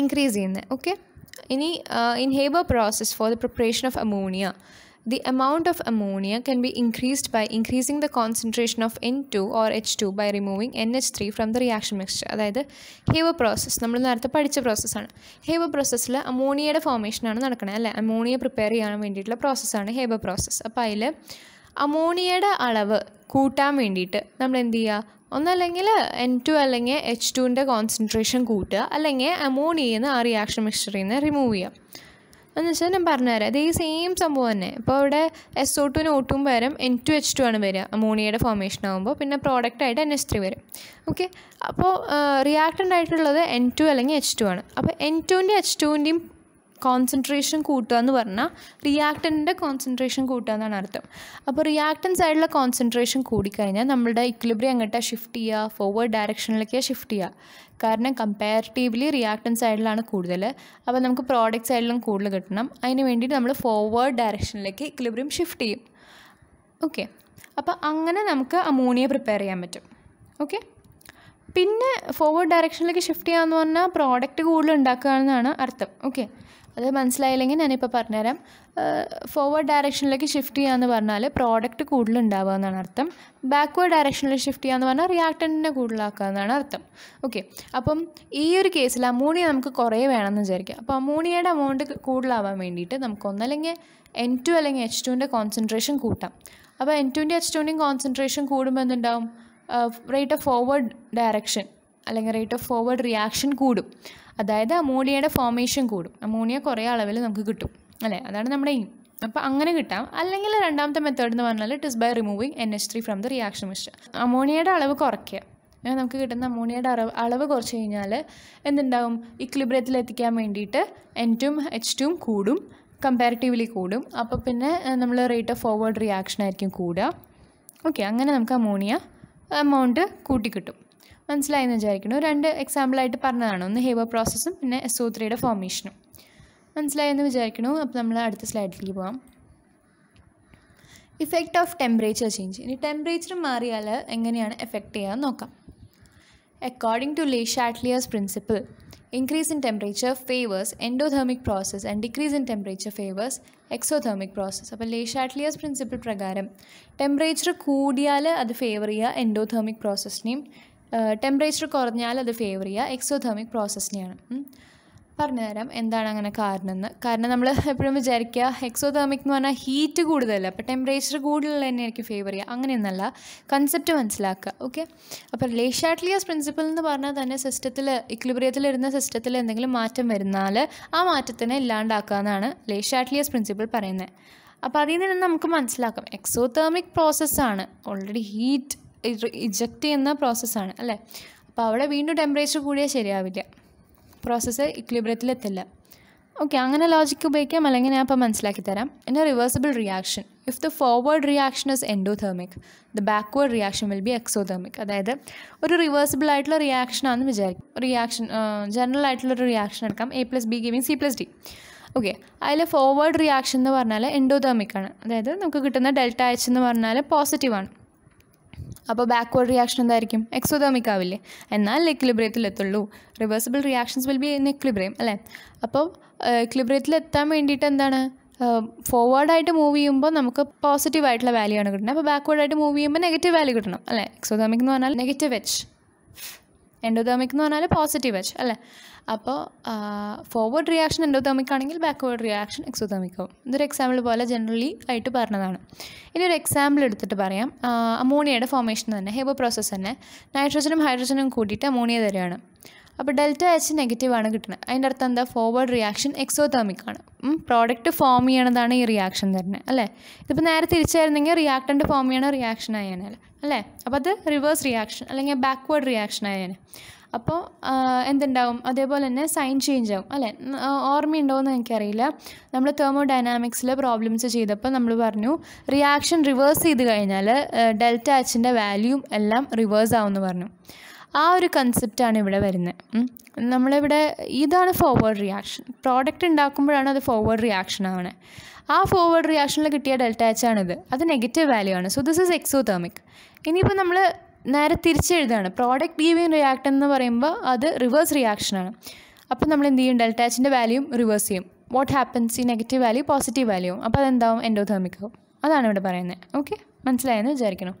increase ചെയ്യുന്നത് ഓക്കെ ഇനി in Haber process for the preparation of ammonia The amount of ammonia can be increased by increasing the concentration of N2 or H2 by removing NH3 from the reaction mixture. അതായത് ഹേവ process നമ്മൾ നേരത്തെ പഠിച്ച പ്രോസസ്സാണ് ഹേവ പ്രോസസ്സിൽ അമോണിയയുടെ ഫോർമേഷനാണ് നടക്കുന്നത് അല്ലേ ammonia prepare ചെയ്യാൻ വേണ്ടിയിട്ടുള്ള പ്രോസസ്സാണ് ഹേവ പ്രോസസ്സ് അപ്പോൾ അതിൽ അമോണിയയുടെ അളവ് കൂട്ടാൻ വേണ്ടിയിട്ട് നമ്മൾ എന്ത് ചെയ്യുക ഒന്നല്ലെങ്കിൽ എൻ ടു അല്ലെങ്കിൽ എച്ച് ടുവിൻ്റെ കോൺസെൻട്രേഷൻ കൂട്ടുക അല്ലെങ്കിൽ അമോണിയെന്ന് ആ റിയാക്ഷൻ മിക്സ്ചറിൽ നിന്ന് റിമൂവ് ചെയ്യുക എന്നുവെച്ചാൽ ഞാൻ പറഞ്ഞു തരാം ഇതേ സെയിം സംഭവം തന്നെ ഇപ്പോൾ ഇവിടെ എസ് ഒ ടുവിന് ഒട്ടും പകരം എൻ ടു എച്ച് ടു ആണ് വരിക അമോണിയയുടെ ഫോമേഷൻ ആകുമ്പോൾ പിന്നെ പ്രോഡക്റ്റ് ആയിട്ട് എൻ എസ് ത്രീ വരും ഓക്കെ അപ്പോൾ റിയാക്റ്റൻ്റ് ആയിട്ടുള്ളത് എൻ ടു അല്ലെങ്കിൽ എച്ച് ടു ആണ് അപ്പോൾ എൻ ടുവിൻ്റെയും എച്ച് ടുവിൻ്റെയും കോൺസെൻട്രേഷൻ കൂട്ടുക എന്ന് പറഞ്ഞാൽ റിയാക്റ്റൻ്റെ കോൺസെൻട്രേഷൻ കൂട്ടുക എന്നാണ് അർത്ഥം അപ്പോൾ റിയാക്റ്റൻ സൈഡിലെ കോൺസെൻട്രേഷൻ കൂടിക്കഴിഞ്ഞാൽ നമ്മളുടെ ഇക്വിലിബ്രി അങ്ങോട്ടാ ഷിഫ്റ്റ് ചെയ്യുക ഫോർവേഡ് ഡയറക്ഷനിലേക്കാണ് ഷിഫ്റ്റ് ചെയ്യുക കാരണം കമ്പാരിറ്റീവ്ലി റിയാക്റ്റൻ സൈഡിലാണ് കൂടുതൽ അപ്പോൾ നമുക്ക് പ്രോഡക്റ്റ് സൈഡിലും കൂടുതൽ കിട്ടണം അതിന് വേണ്ടിയിട്ട് നമ്മൾ ഫോർവേഡ് ഡയറക്ഷനിലേക്ക് ഇക്വിലിബ്രിയം ഷിഫ്റ്റ് ചെയ്യും ഓക്കെ അപ്പോൾ അങ്ങനെ നമുക്ക് അമോണിയ പ്രിപ്പയർ ചെയ്യാൻ പറ്റും ഓക്കെ പിന്നെ ഫോർവേഡ് ഡയറക്ഷനിലേക്ക് ഷിഫ്റ്റ് ചെയ്യാമെന്ന് പറഞ്ഞാൽ പ്രോഡക്റ്റ് കൂടുതൽ ഉണ്ടാക്കുക എന്നാണ് അർത്ഥം ഓക്കെ അത് മനസ്സിലായില്ലെങ്കിൽ ഞാനിപ്പോൾ പറഞ്ഞുതരാം ഫോർവേഡ് ഡയറക്ഷനിലേക്ക് ഷിഫ്റ്റ് എന്ന് പറഞ്ഞാൽ പ്രോഡക്റ്റ് കൂടുതലുണ്ടാവുക എന്നാണ് അർത്ഥം ബാക്ക്വേർഡ് ഡയറക്ഷനിൽ ഷിഫ്റ്റ് എന്ന് പറഞ്ഞാൽ റിയാക്ടൻറ്റിനെ കൂടുതലാക്കുക എന്നാണ് അർത്ഥം ഓക്കെ അപ്പം ഈ ഒരു കേസിൽ അമോണിയ നമുക്ക് കുറേ വേണമെന്ന് വിചാരിക്കുക അപ്പോൾ അമോണിയയുടെ അമൗണ്ട് കൂടുതലാവാൻ വേണ്ടിയിട്ട് നമുക്ക് ഒന്നല്ലെങ്കിൽ എൻ ടു അല്ലെങ്കിൽ എച്ച് ടുവിൻ്റെ കോൺസെൻട്രേഷൻ കൂട്ടാം അപ്പോൾ എൻ ടുവിൻ്റെ എച്ച് ടുവിൻ്റെയും കോൺസെൻട്രേഷൻ കൂടുമ്പോൾ എന്തുണ്ടാവും റേറ്റ് ഓഫ് ഫോർവേഡ് ഡയറക്ഷൻ അല്ലെങ്കിൽ റേറ്റ് ഓഫ് ഫോർവേഡ് റിയാക്ഷൻ കൂടും അതായത് അമോണിയയുടെ ഫോമേഷൻ കൂടും അമോണിയ കുറേ അളവിൽ നമുക്ക് കിട്ടും അല്ലേ അതാണ് നമ്മുടെ എയിം അപ്പോൾ അങ്ങനെ കിട്ടാം അല്ലെങ്കിൽ രണ്ടാമത്തെ മെത്തേഡ് എന്ന് പറഞ്ഞാൽ it is by removing N H three from the reaction mixture അമോണിയയുടെ അളവ് കുറയ്ക്കുക നമുക്ക് കിട്ടുന്ന അമോണിയയുടെ അളവ് അളവ് കുറച്ച് കഴിഞ്ഞാൽ എന്തുണ്ടാവും ഇക്ലിബ്രിയത്തിൽ എത്തിക്കാൻ വേണ്ടിയിട്ട് എൻ ടും എച്ച് ടും കൂടും കമ്പാരിറ്റീവ്ലി കൂടും അപ്പോൾ പിന്നെ നമ്മൾ റേറ്റ് ഓഫ് ഫോർവേഡ് റിയാക്ഷൻ ആയിരിക്കും കൂടുക ഓക്കെ അങ്ങനെ നമുക്ക് അമോണിയ എമൗണ്ട് കൂട്ടിക്കിട്ടും മനസ്സിലായെന്ന് വിചാരിക്കുന്നു രണ്ട് എക്സാമ്പിളായിട്ട് പറഞ്ഞതാണ് ഒന്ന് ഹേബർ പ്രോസസ്സും പിന്നെ എസ് ഒ ത്രീയുടെ ഫോർമേഷനും മനസ്സിലായെന്ന് വിചാരിക്കുന്നു അപ്പോൾ നമ്മൾ അടുത്ത സ്ലൈഡിലേക്ക് പോകാം ഇഫക്റ്റ് ഓഫ് ടെമ്പറേച്ചർ ചേഞ്ച് ഇനി ടെമ്പറേച്ചർ മാറിയാൽ എങ്ങനെയാണ് എഫക്റ്റ് ചെയ്യുക നോക്കാം according to Le Chatelier's principle increase in temperature favours endothermic process and decrease in temperature favours exothermic process അപ്പോൾ ലേ ഷാറ്റ്ലിയേഴ്സ് പ്രിൻസിപ്പിൾ പ്രകാരം ടെമ്പറേച്ചർ കൂടിയാൽ അത് ഫേവർ ചെയ്യുക എൻഡോധേർമിക് പ്രോസസ്സിനെയും ടെമ്പറേച്ചർ കുറഞ്ഞാൽ അത് ഫേവർ ചെയ്യുക എക്സോതെർമിക് പ്രോസസ്സിനെയാണ് തരാം എന്താണ് അങ്ങനെ കാരണം എന്ന് കാരണം നമ്മൾ എപ്പോഴും വിചാരിക്കുക എക്സോതെർമിക് എന്ന് പറഞ്ഞാൽ ഹീറ്റ് കൂടുതലല്ല അപ്പോൾ ടെമ്പറേച്ചർ കൂടുതലുള്ള തന്നെ എനിക്ക് ഫേവർ ചെയ്യുക അങ്ങനെയൊന്നല്ല കൺസെപ്റ്റ് മനസ്സിലാക്കുക ഓക്കെ അപ്പോൾ ലേഷാട്ലിയസ് പ്രിൻസിപ്പിൾ എന്ന് പറഞ്ഞാൽ തന്നെ സിസ്റ്റത്തിൽ ഇക്ലിബ്രിയത്തിലിരുന്ന സിസ്റ്റത്തിൽ എന്തെങ്കിലും മാറ്റം വരുന്നാൽ ആ മാറ്റത്തിനെ ഇല്ലാണ്ടാക്കുക എന്നാണ് ലേഷാട്ലിയസ് പ്രിൻസിപ്പിൾ പറയുന്നത് അപ്പോൾ അതിൽ നിന്ന് നമുക്ക് മനസ്സിലാക്കാം എക്സോതേമിക് പ്രോസസ്സാണ് ഓൾറെഡി ഹീറ്റ് ഇജക്റ്റ് ചെയ്യുന്ന പ്രോസസ്സാണ് അല്ലേ അപ്പോൾ അവിടെ വീണ്ടും ടെമ്പറേച്ചർ കൂടിയാൽ ശരിയാവില്ല പ്രോസസ്സ് ഇക്ലിബ്രത്തിലെത്തില്ല ഓക്കെ അങ്ങനെ ലോജിക്ക് ഉപയോഗിക്കാം അല്ലെങ്കിൽ ഞാൻ ഇപ്പോൾ മനസ്സിലാക്കി തരാം എൻ്റെ reversible reaction if the forward reaction is endothermic the backward reaction will be exothermic അതായത് ഒരു റിവേഴ്സിബിൾ ആയിട്ടുള്ള റിയാക്ഷൻ ആണെന്ന് വിചാരിക്കും റിയാക്ഷൻ ജനറൽ ആയിട്ടുള്ള ഒരു റിയാക്ഷൻ എടുക്കാം A plus B giving C plus D okay അതിൽ ഫോർവേഡ് റിയാക്ഷൻ എന്ന് പറഞ്ഞാൽ എൻഡോതേർമിക് ആണ് അതായത് നമുക്ക് കിട്ടുന്ന ഡെൽറ്റ എച്ച് എന്ന് പറഞ്ഞാൽ പോസിറ്റീവ് ആണ് അപ്പോൾ ബാക്ക്വേർഡ് റിയാക്ഷൻ എന്തായിരിക്കും എക്സോതോമിക് ആവില്ലേ എന്നാൽ എക്ലിബ്രിയത്തിൽ എത്തുള്ളൂ reversible reactions will be in equilibrium അല്ലേ അപ്പോൾ എക്ലിബ്രിയത്തിൽ എത്താൻ വേണ്ടിയിട്ട് എന്താണ് ഫോർവേഡായിട്ട് മൂവ് ചെയ്യുമ്പോൾ നമുക്ക് പോസിറ്റീവ് ആയിട്ടുള്ള വാല്യൂ ആണ് കിട്ടുന്നത് അപ്പോൾ ബാക്ക്വേഡായിട്ട് മൂവ് ചെയ്യുമ്പോൾ നെഗറ്റീവ് വാല്യൂ കിട്ടണം അല്ലേ എക്സോതോമിക് എന്ന് പറഞ്ഞാൽ നെഗറ്റീവ് എച്ച് എൻഡോതോമിക് എന്ന് പറഞ്ഞാൽ പോസിറ്റീവ് എച്ച് അല്ലേ അപ്പോൾ ഫോർവേഡ് റിയാക്ഷൻ എൻഡോതേമിക് ആണെങ്കിൽ ബാക്ക്വേർഡ് റിയാക്ഷൻ എക്സോതേമിക്കാവും ഇതൊരു എക്സാമ്പിൾ പോലെ ജനറലി ആയിട്ട് പറഞ്ഞതാണ് ഇനി ഒരു എക്സാമ്പിൾ എടുത്തിട്ട് പറയാം അമോണിയയുടെ ഫോർമേഷൻ തന്നെ ഹെബോ പ്രോസസ്സ് തന്നെ നൈട്രജനും ഹൈഡ്രജനും കൂട്ടിയിട്ട് അമോണിയ തരികയാണ് അപ്പോൾ ഡെൽറ്റ എച്ച് നെഗറ്റീവ് ആണ് കിട്ടുന്നത് അതിൻ്റെ അർത്ഥം എന്താ ഫോർവേഡ് റിയാക്ഷൻ എക്സോതേമിക് ആണ് പ്രോഡക്റ്റ് ഫോം ചെയ്യണതാണ് ഈ റിയാക്ഷൻ തന്നെ അല്ലേ ഇതിപ്പോൾ നേരെ തിരിച്ചായിരുന്നെങ്കിൽ റിയാക്ടൻ്റ് ഫോം ചെയ്യണ റിയാക്ഷൻ ആയാണ് അല്ലേ അപ്പോൾ അത് റിവേഴ്സ് റിയാക്ഷൻ അല്ലെങ്കിൽ ബാക്ക്വേർഡ് റിയാക്ഷൻ ആയാണ് അപ്പോൾ എന്തുണ്ടാവും അതേപോലെ തന്നെ സൈൻ ചേഞ്ച് ആവും അല്ലേ ഓർമ്മയുണ്ടോയെന്ന് എനിക്കറിയില്ല നമ്മൾ ഡൈനാമിക്സിലെ പ്രോബ്ലംസ് ചെയ്തപ്പോൾ നമ്മൾ പറഞ്ഞു റിയാക്ഷൻ റിവേഴ്സ് ചെയ്ത് കഴിഞ്ഞാൽ ഡെൽറ്റ എച്ചിൻ്റെ വാല്യൂം എല്ലാം റിവേഴ്സ് ആവുമെന്ന് പറഞ്ഞു ആ ഒരു കൺസെപ്റ്റാണ് ഇവിടെ വരുന്നത് നമ്മളിവിടെ ഇതാണ് ഫോർവേഡ് റിയാക്ഷൻ പ്രോഡക്റ്റ് ഉണ്ടാക്കുമ്പോഴാണ് അത് ഫോർവേഡ് റിയാക്ഷൻ ആവണേ ആ ഫോർവേഡ് റിയാക്ഷനിൽ കിട്ടിയ ഡെൽറ്റ എച്ച് ആണിത് അത് നെഗറ്റീവ് വാല്യൂ ആണ് സോ ദിസ് ഇസ് എക്സോതേമിക് ഇനിയിപ്പോൾ നമ്മൾ നേരെ തിരിച്ചെഴുതാണ് പ്രോഡക്റ്റ് ഗീവിങ് റിയാക്ട് എന്ന് പറയുമ്പോൾ അത് റിവേഴ്സ് റിയാക്ഷനാണ് അപ്പോൾ നമ്മൾ എന്ത് ചെയ്യും ഡെൽറ്റാച്ചിൻ്റെ എച്ചിൻ്റെ വാല്യൂം റിവേഴ്സ് ചെയ്യും വാട്ട് ഹാപ്പൻസ് ഈ നെഗറ്റീവ് വാല്യൂ പോസിറ്റീവ് വാല്യൂ അപ്പോൾ അതെന്താവും എൻഡോതേർമിക്കാവും അതാണ് ഇവിടെ പറയുന്നത് ഓക്കെ മനസ്സിലായെന്ന് വിചാരിക്കണം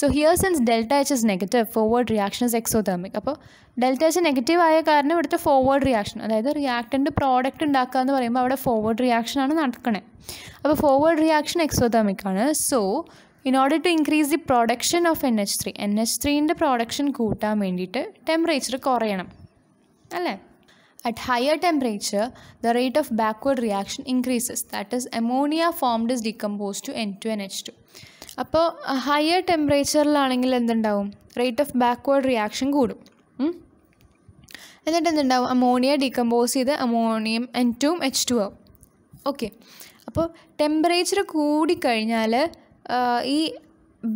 so here since delta H is negative forward reaction is exothermic അപ്പോൾ ഡെൽറ്റ എച്ച് നെഗറ്റീവ് ആയ കാരണം ഇവിടുത്തെ ഫോർവേഡ് റിയാക്ഷൻ അതായത് റിയാക്ടൻ്റ് പ്രോഡക്റ്റ് ഉണ്ടാക്കുക എന്ന് പറയുമ്പോൾ അവിടെ ഫോർവേഡ് റിയാക്ഷനാണ് നടക്കണേ അപ്പോൾ ഫോർവേഡ് റിയാക്ഷൻ എക്സോതേർമിക് ആണ് so in order to increase the production of N H three N H ത്രീൻ്റെ പ്രൊഡക്ഷൻ കൂട്ടാൻ വേണ്ടിയിട്ട് ടെമ്പറേച്ചർ കുറയണം അല്ലേ at higher temperature the rate of backward reaction increases that is ammonia formed is decompose to N two N H two അപ്പോൾ higher ടെമ്പറേച്ചറിലാണെങ്കിൽ എന്തുണ്ടാവും rate of backward reaction കൂടും എന്നിട്ട് എന്തുണ്ടാവും അമോണിയ ഡീകമ്പോസ് ചെയ്ത് ammonium N two H two ആവും okay അപ്പോൾ temperature കൂടിക്കഴിഞ്ഞാൽ ഈ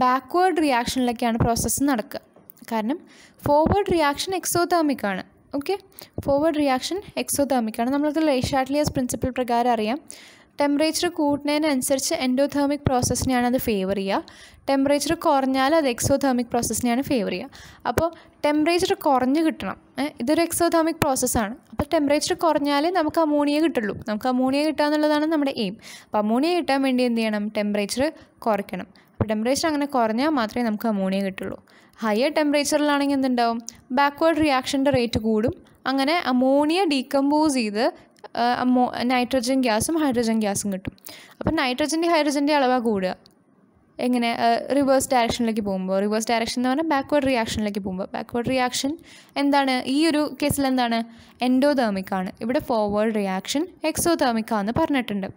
ബാക്ക്വേർഡ് റിയാക്ഷനിലൊക്കെയാണ് പ്രോസസ്സ് നടക്കുക കാരണം ഫോർവേഡ് റിയാക്ഷൻ എക്സോതേമിക്കാണ് ഓക്കെ ഫോർവേഡ് റിയാക്ഷൻ എക്സോതേമിക്കാണ് നമ്മൾക്ക് ഷാറ്റ്ലിയസ് പ്രിൻസിപ്പിൾ പ്രകാരം അറിയാം ടെമ്പറേച്ചർ കൂട്ടുന്നതിനനുസരിച്ച് എൻഡോതേർമിക് പ്രോസസ്സിനെയാണ് അത് ഫേവർ ചെയ്യുക ടെമ്പറേച്ചർ കുറഞ്ഞാൽ അത് എക്സോതേർമിക് പ്രോസസ്സിനെയാണ് ഫേവർ ചെയ്യുക അപ്പോൾ ടെമ്പറേച്ചർ കുറഞ്ഞ് കിട്ടണം ഇതൊരു എക്സോതേർമിക് പ്രോസസ്സാണ് അപ്പോൾ ടെമ്പറേച്ചർ കുറഞ്ഞാൽ നമുക്ക് അമോണിയ കിട്ടുള്ളൂ നമുക്ക് അമോണിയ കിട്ടുക എന്നുള്ളതാണ് നമ്മുടെ എയിം അപ്പോൾ അമോണിയ കിട്ടാൻ വേണ്ടി എന്ത് ചെയ്യണം ടെമ്പറേച്ചർ കുറയ്ക്കണം അപ്പോൾ ടെമ്പറേച്ചർ അങ്ങനെ കുറഞ്ഞാൽ മാത്രമേ നമുക്ക് അമോണിയ കിട്ടുള്ളൂ ഹയർ ടെമ്പറേച്ചറിലാണെങ്കിൽ എന്തുണ്ടാവും ബാക്ക്വേർഡ് റിയാക്ഷൻ്റെ റേറ്റ് കൂടും അങ്ങനെ അമോണിയ ഡീകമ്പോസ് ചെയ്ത് അമോ നൈട്രജൻ ഗ്യാസും ഹൈഡ്രജൻ ഗ്യാസും കിട്ടും അപ്പം നൈട്രജൻ്റെ ഹൈഡ്രജൻ്റെ അളവാണ് കൂടുക എങ്ങനെ റിവേഴ്സ് ഡയറക്ഷനിലേക്ക് പോകുമ്പോൾ റിവേഴ്സ് ഡയറക്ഷൻ എന്ന് പറഞ്ഞാൽ ബാക്ക്വേർഡ് റിയാക്ഷനിലേക്ക് പോകുമ്പോൾ ബാക്ക്വേർഡ് റിയാക്ഷൻ എന്താണ് ഈ ഒരു കേസിൽ എന്താണ് എൻഡോതേമിക്കാണ് ഇവിടെ ഫോർവേഡ് റിയാക്ഷൻ എക്സോതേമിക്കാന്ന് പറഞ്ഞിട്ടുണ്ട്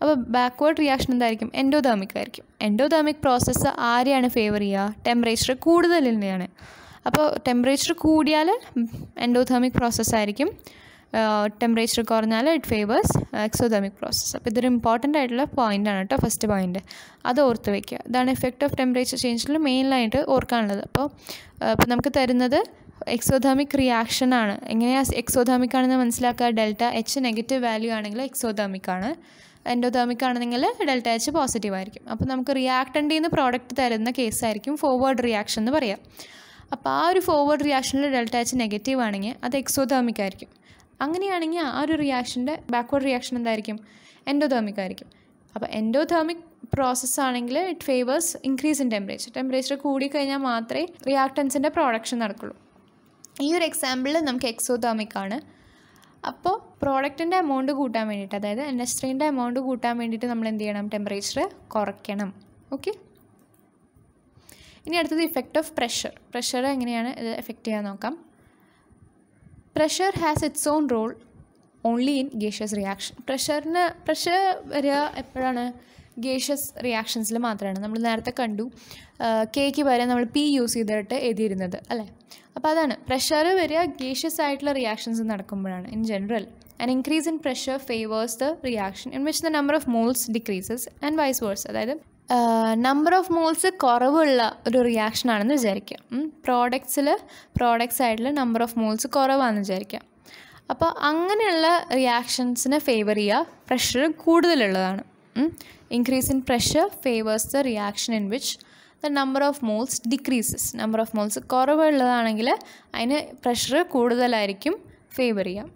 അപ്പോൾ ബാക്ക്വേർഡ് റിയാക്ഷൻ എന്തായിരിക്കും എൻഡോതേമിക് ആയിരിക്കും എൻഡോതേമിക് പ്രോസസ്സ് ആരെയാണ് ഫേവർ ചെയ്യുക ടെമ്പറേച്ചർ കൂടുതലിനെയാണ് അപ്പോൾ ടെമ്പറേച്ചർ കൂടിയാൽ എൻഡോതേമിക് പ്രോസസ്സായിരിക്കും ടെമ്പറേച്ചർ കുറഞ്ഞാൽ ഇറ്റ് ഫേവേഴ്സ് എക്സോതമിക് പ്രോസസ്സ് അപ്പോൾ ഇതൊരു ഇമ്പോർട്ടൻ്റ് ആയിട്ടുള്ള പോയിൻ്റ് ആണ് കേട്ടോ ഫസ്റ്റ് പോയിൻ്റ് അത് ഓർത്ത് വയ്ക്കുക ഇതാണ് എഫക്റ്റ് ഓഫ് ടെമ്പറേച്ചർ ചേഞ്ചിൽ മെയിനായിട്ട് ഓർക്കാനുള്ളത് അപ്പോൾ ഇപ്പോൾ നമുക്ക് തരുന്നത് എക്സോതെർമിക് റിയാക്ഷൻ ആണ് എങ്ങനെയാണ് എക്സോതെർമിക് ആണെന്ന് മനസ്സിലാക്കുക ഡെൽറ്റ എച്ച് നെഗറ്റീവ് വാല്യൂ ആണെങ്കിൽ എക്സോതെർമിക് ആണ് എൻഡോതെർമിക് ആണെന്നെങ്കിൽ ഡെൽറ്റ എച്ച് പോസിറ്റീവ് ആയിരിക്കും അപ്പോൾ നമുക്ക് റിയാക്ടൻ്റ് ചെയ്യുന്ന പ്രോഡക്റ്റ് തരുന്ന കേസായിരിക്കും ഫോർവേഡ് റിയാക്ഷൻ എന്ന് പറയാം അപ്പോൾ ആ ഒരു ഫോർവേഡ് റിയാക്ഷനിൽ ഡെൽറ്റ എച്ച് നെഗറ്റീവ് ആണെങ്കിൽ അത് എക്സോതെർമിക് ആയിരിക്കും അങ്ങനെയാണെങ്കിൽ ആ ഒരു റിയാക്ഷൻ്റെ ബാക്ക്വേർഡ് റിയാക്ഷൻ എന്തായിരിക്കും എൻഡോതേമിക് ആയിരിക്കും അപ്പോൾ എൻഡോതേമിക് പ്രോസസ്സാണെങ്കിൽ it favours increase in temperature temperature കൂടിക്കഴിഞ്ഞാൽ മാത്രമേ റിയാക്ടൻസിൻ്റെ പ്രൊഡക്ഷൻ നടക്കുള്ളൂ ഈ ഒരു എക്സാമ്പിളിൽ നമുക്ക് എക്സോതേമിക് ആണ് അപ്പോൾ പ്രോഡക്റ്റിൻ്റെ എമൗണ്ട് കൂട്ടാൻ വേണ്ടിയിട്ട് അതായത് എൻ എമൗണ്ട് കൂട്ടാൻ വേണ്ടിയിട്ട് നമ്മൾ എന്ത് ചെയ്യണം ടെമ്പറേച്ചർ കുറയ്ക്കണം ഓക്കെ ഇനി അടുത്തത് ഇഫക്റ്റ് ഓഫ് പ്രഷർ പ്രഷർ എങ്ങനെയാണ് ഇത് എഫക്റ്റ് ചെയ്യാൻ നോക്കാം pressure has its own role only in gaseous reaction പ്രഷറിന് പ്രഷർ വരിക എപ്പോഴാണ് ഗേഷ്യസ് റിയാക്ഷൻസിൽ മാത്രമാണ് നമ്മൾ നേരത്തെ കണ്ടു കേക്ക് വരെ നമ്മൾ പി യൂസ് ചെയ്തിട്ട് എഴുതിയിരുന്നത് അല്ലേ അപ്പോൾ അതാണ് പ്രഷർ വരിക ഗേഷ്യസ് ആയിട്ടുള്ള റിയാക്ഷൻസ് നടക്കുമ്പോഴാണ് in general an increase in pressure favours the reaction in which the number of moles decreases and vice versa അതായത് നമ്പർ ഓഫ് മോൾസ് കുറവുള്ള ഒരു റിയാക്ഷൻ ആണെന്ന് വിചാരിക്കുക പ്രോഡക്ട്സിൽ പ്രോഡക്റ്റ് ആയിട്ടുള്ള നമ്പർ ഓഫ് മോൾസ് കുറവാണെന്ന് വിചാരിക്കുക അപ്പോൾ അങ്ങനെയുള്ള റിയാക്ഷൻസിനെ ഫേവർ ചെയ്യുക പ്രഷർ കൂടുതലുള്ളതാണ് increase in pressure favours the reaction in which the number of moles decreases number of moles കുറവുള്ളതാണെങ്കിൽ അതിന് പ്രഷർ കൂടുതലായിരിക്കും ഫേവർ ചെയ്യാം